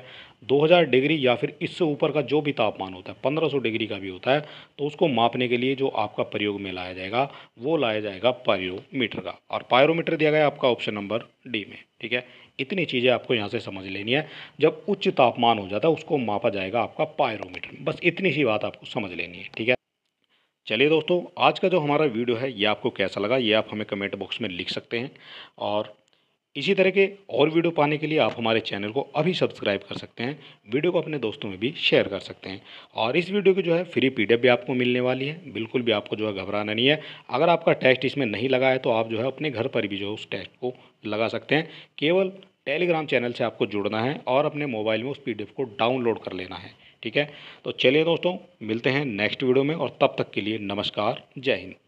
2000 डिग्री या फिर इससे ऊपर का जो भी तापमान होता है 1500 डिग्री का भी होता है तो उसको मापने के लिए जो आपका प्रयोग में लाया जाएगा वो लाया जाएगा पायरोमीटर का और पायरोमीटर दिया गया आपका ऑप्शन नंबर डी में ठीक है इतनी चीज़ें आपको यहाँ से समझ लेनी है जब उच्च तापमान हो जाता है उसको मापा जाएगा आपका पायरोमीटर बस इतनी सी बात आपको समझ लेनी है ठीक है चलिए दोस्तों आज का जो हमारा वीडियो है ये आपको कैसा लगा ये आप हमें कमेंट बॉक्स में लिख सकते हैं और इसी तरह के और वीडियो पाने के लिए आप हमारे चैनल को अभी सब्सक्राइब कर सकते हैं वीडियो को अपने दोस्तों में भी शेयर कर सकते हैं और इस वीडियो की जो है फ्री पी भी आपको मिलने वाली है बिल्कुल भी आपको जो है घबराना नहीं है अगर आपका टेस्ट इसमें नहीं लगा है तो आप जो है अपने घर पर भी जो है उस टेस्ट को लगा सकते हैं केवल टेलीग्राम चैनल से आपको जुड़ना है और अपने मोबाइल में उस पी को डाउनलोड कर लेना है ठीक है तो चलिए दोस्तों मिलते हैं नेक्स्ट वीडियो में और तब तक के लिए नमस्कार जय हिंद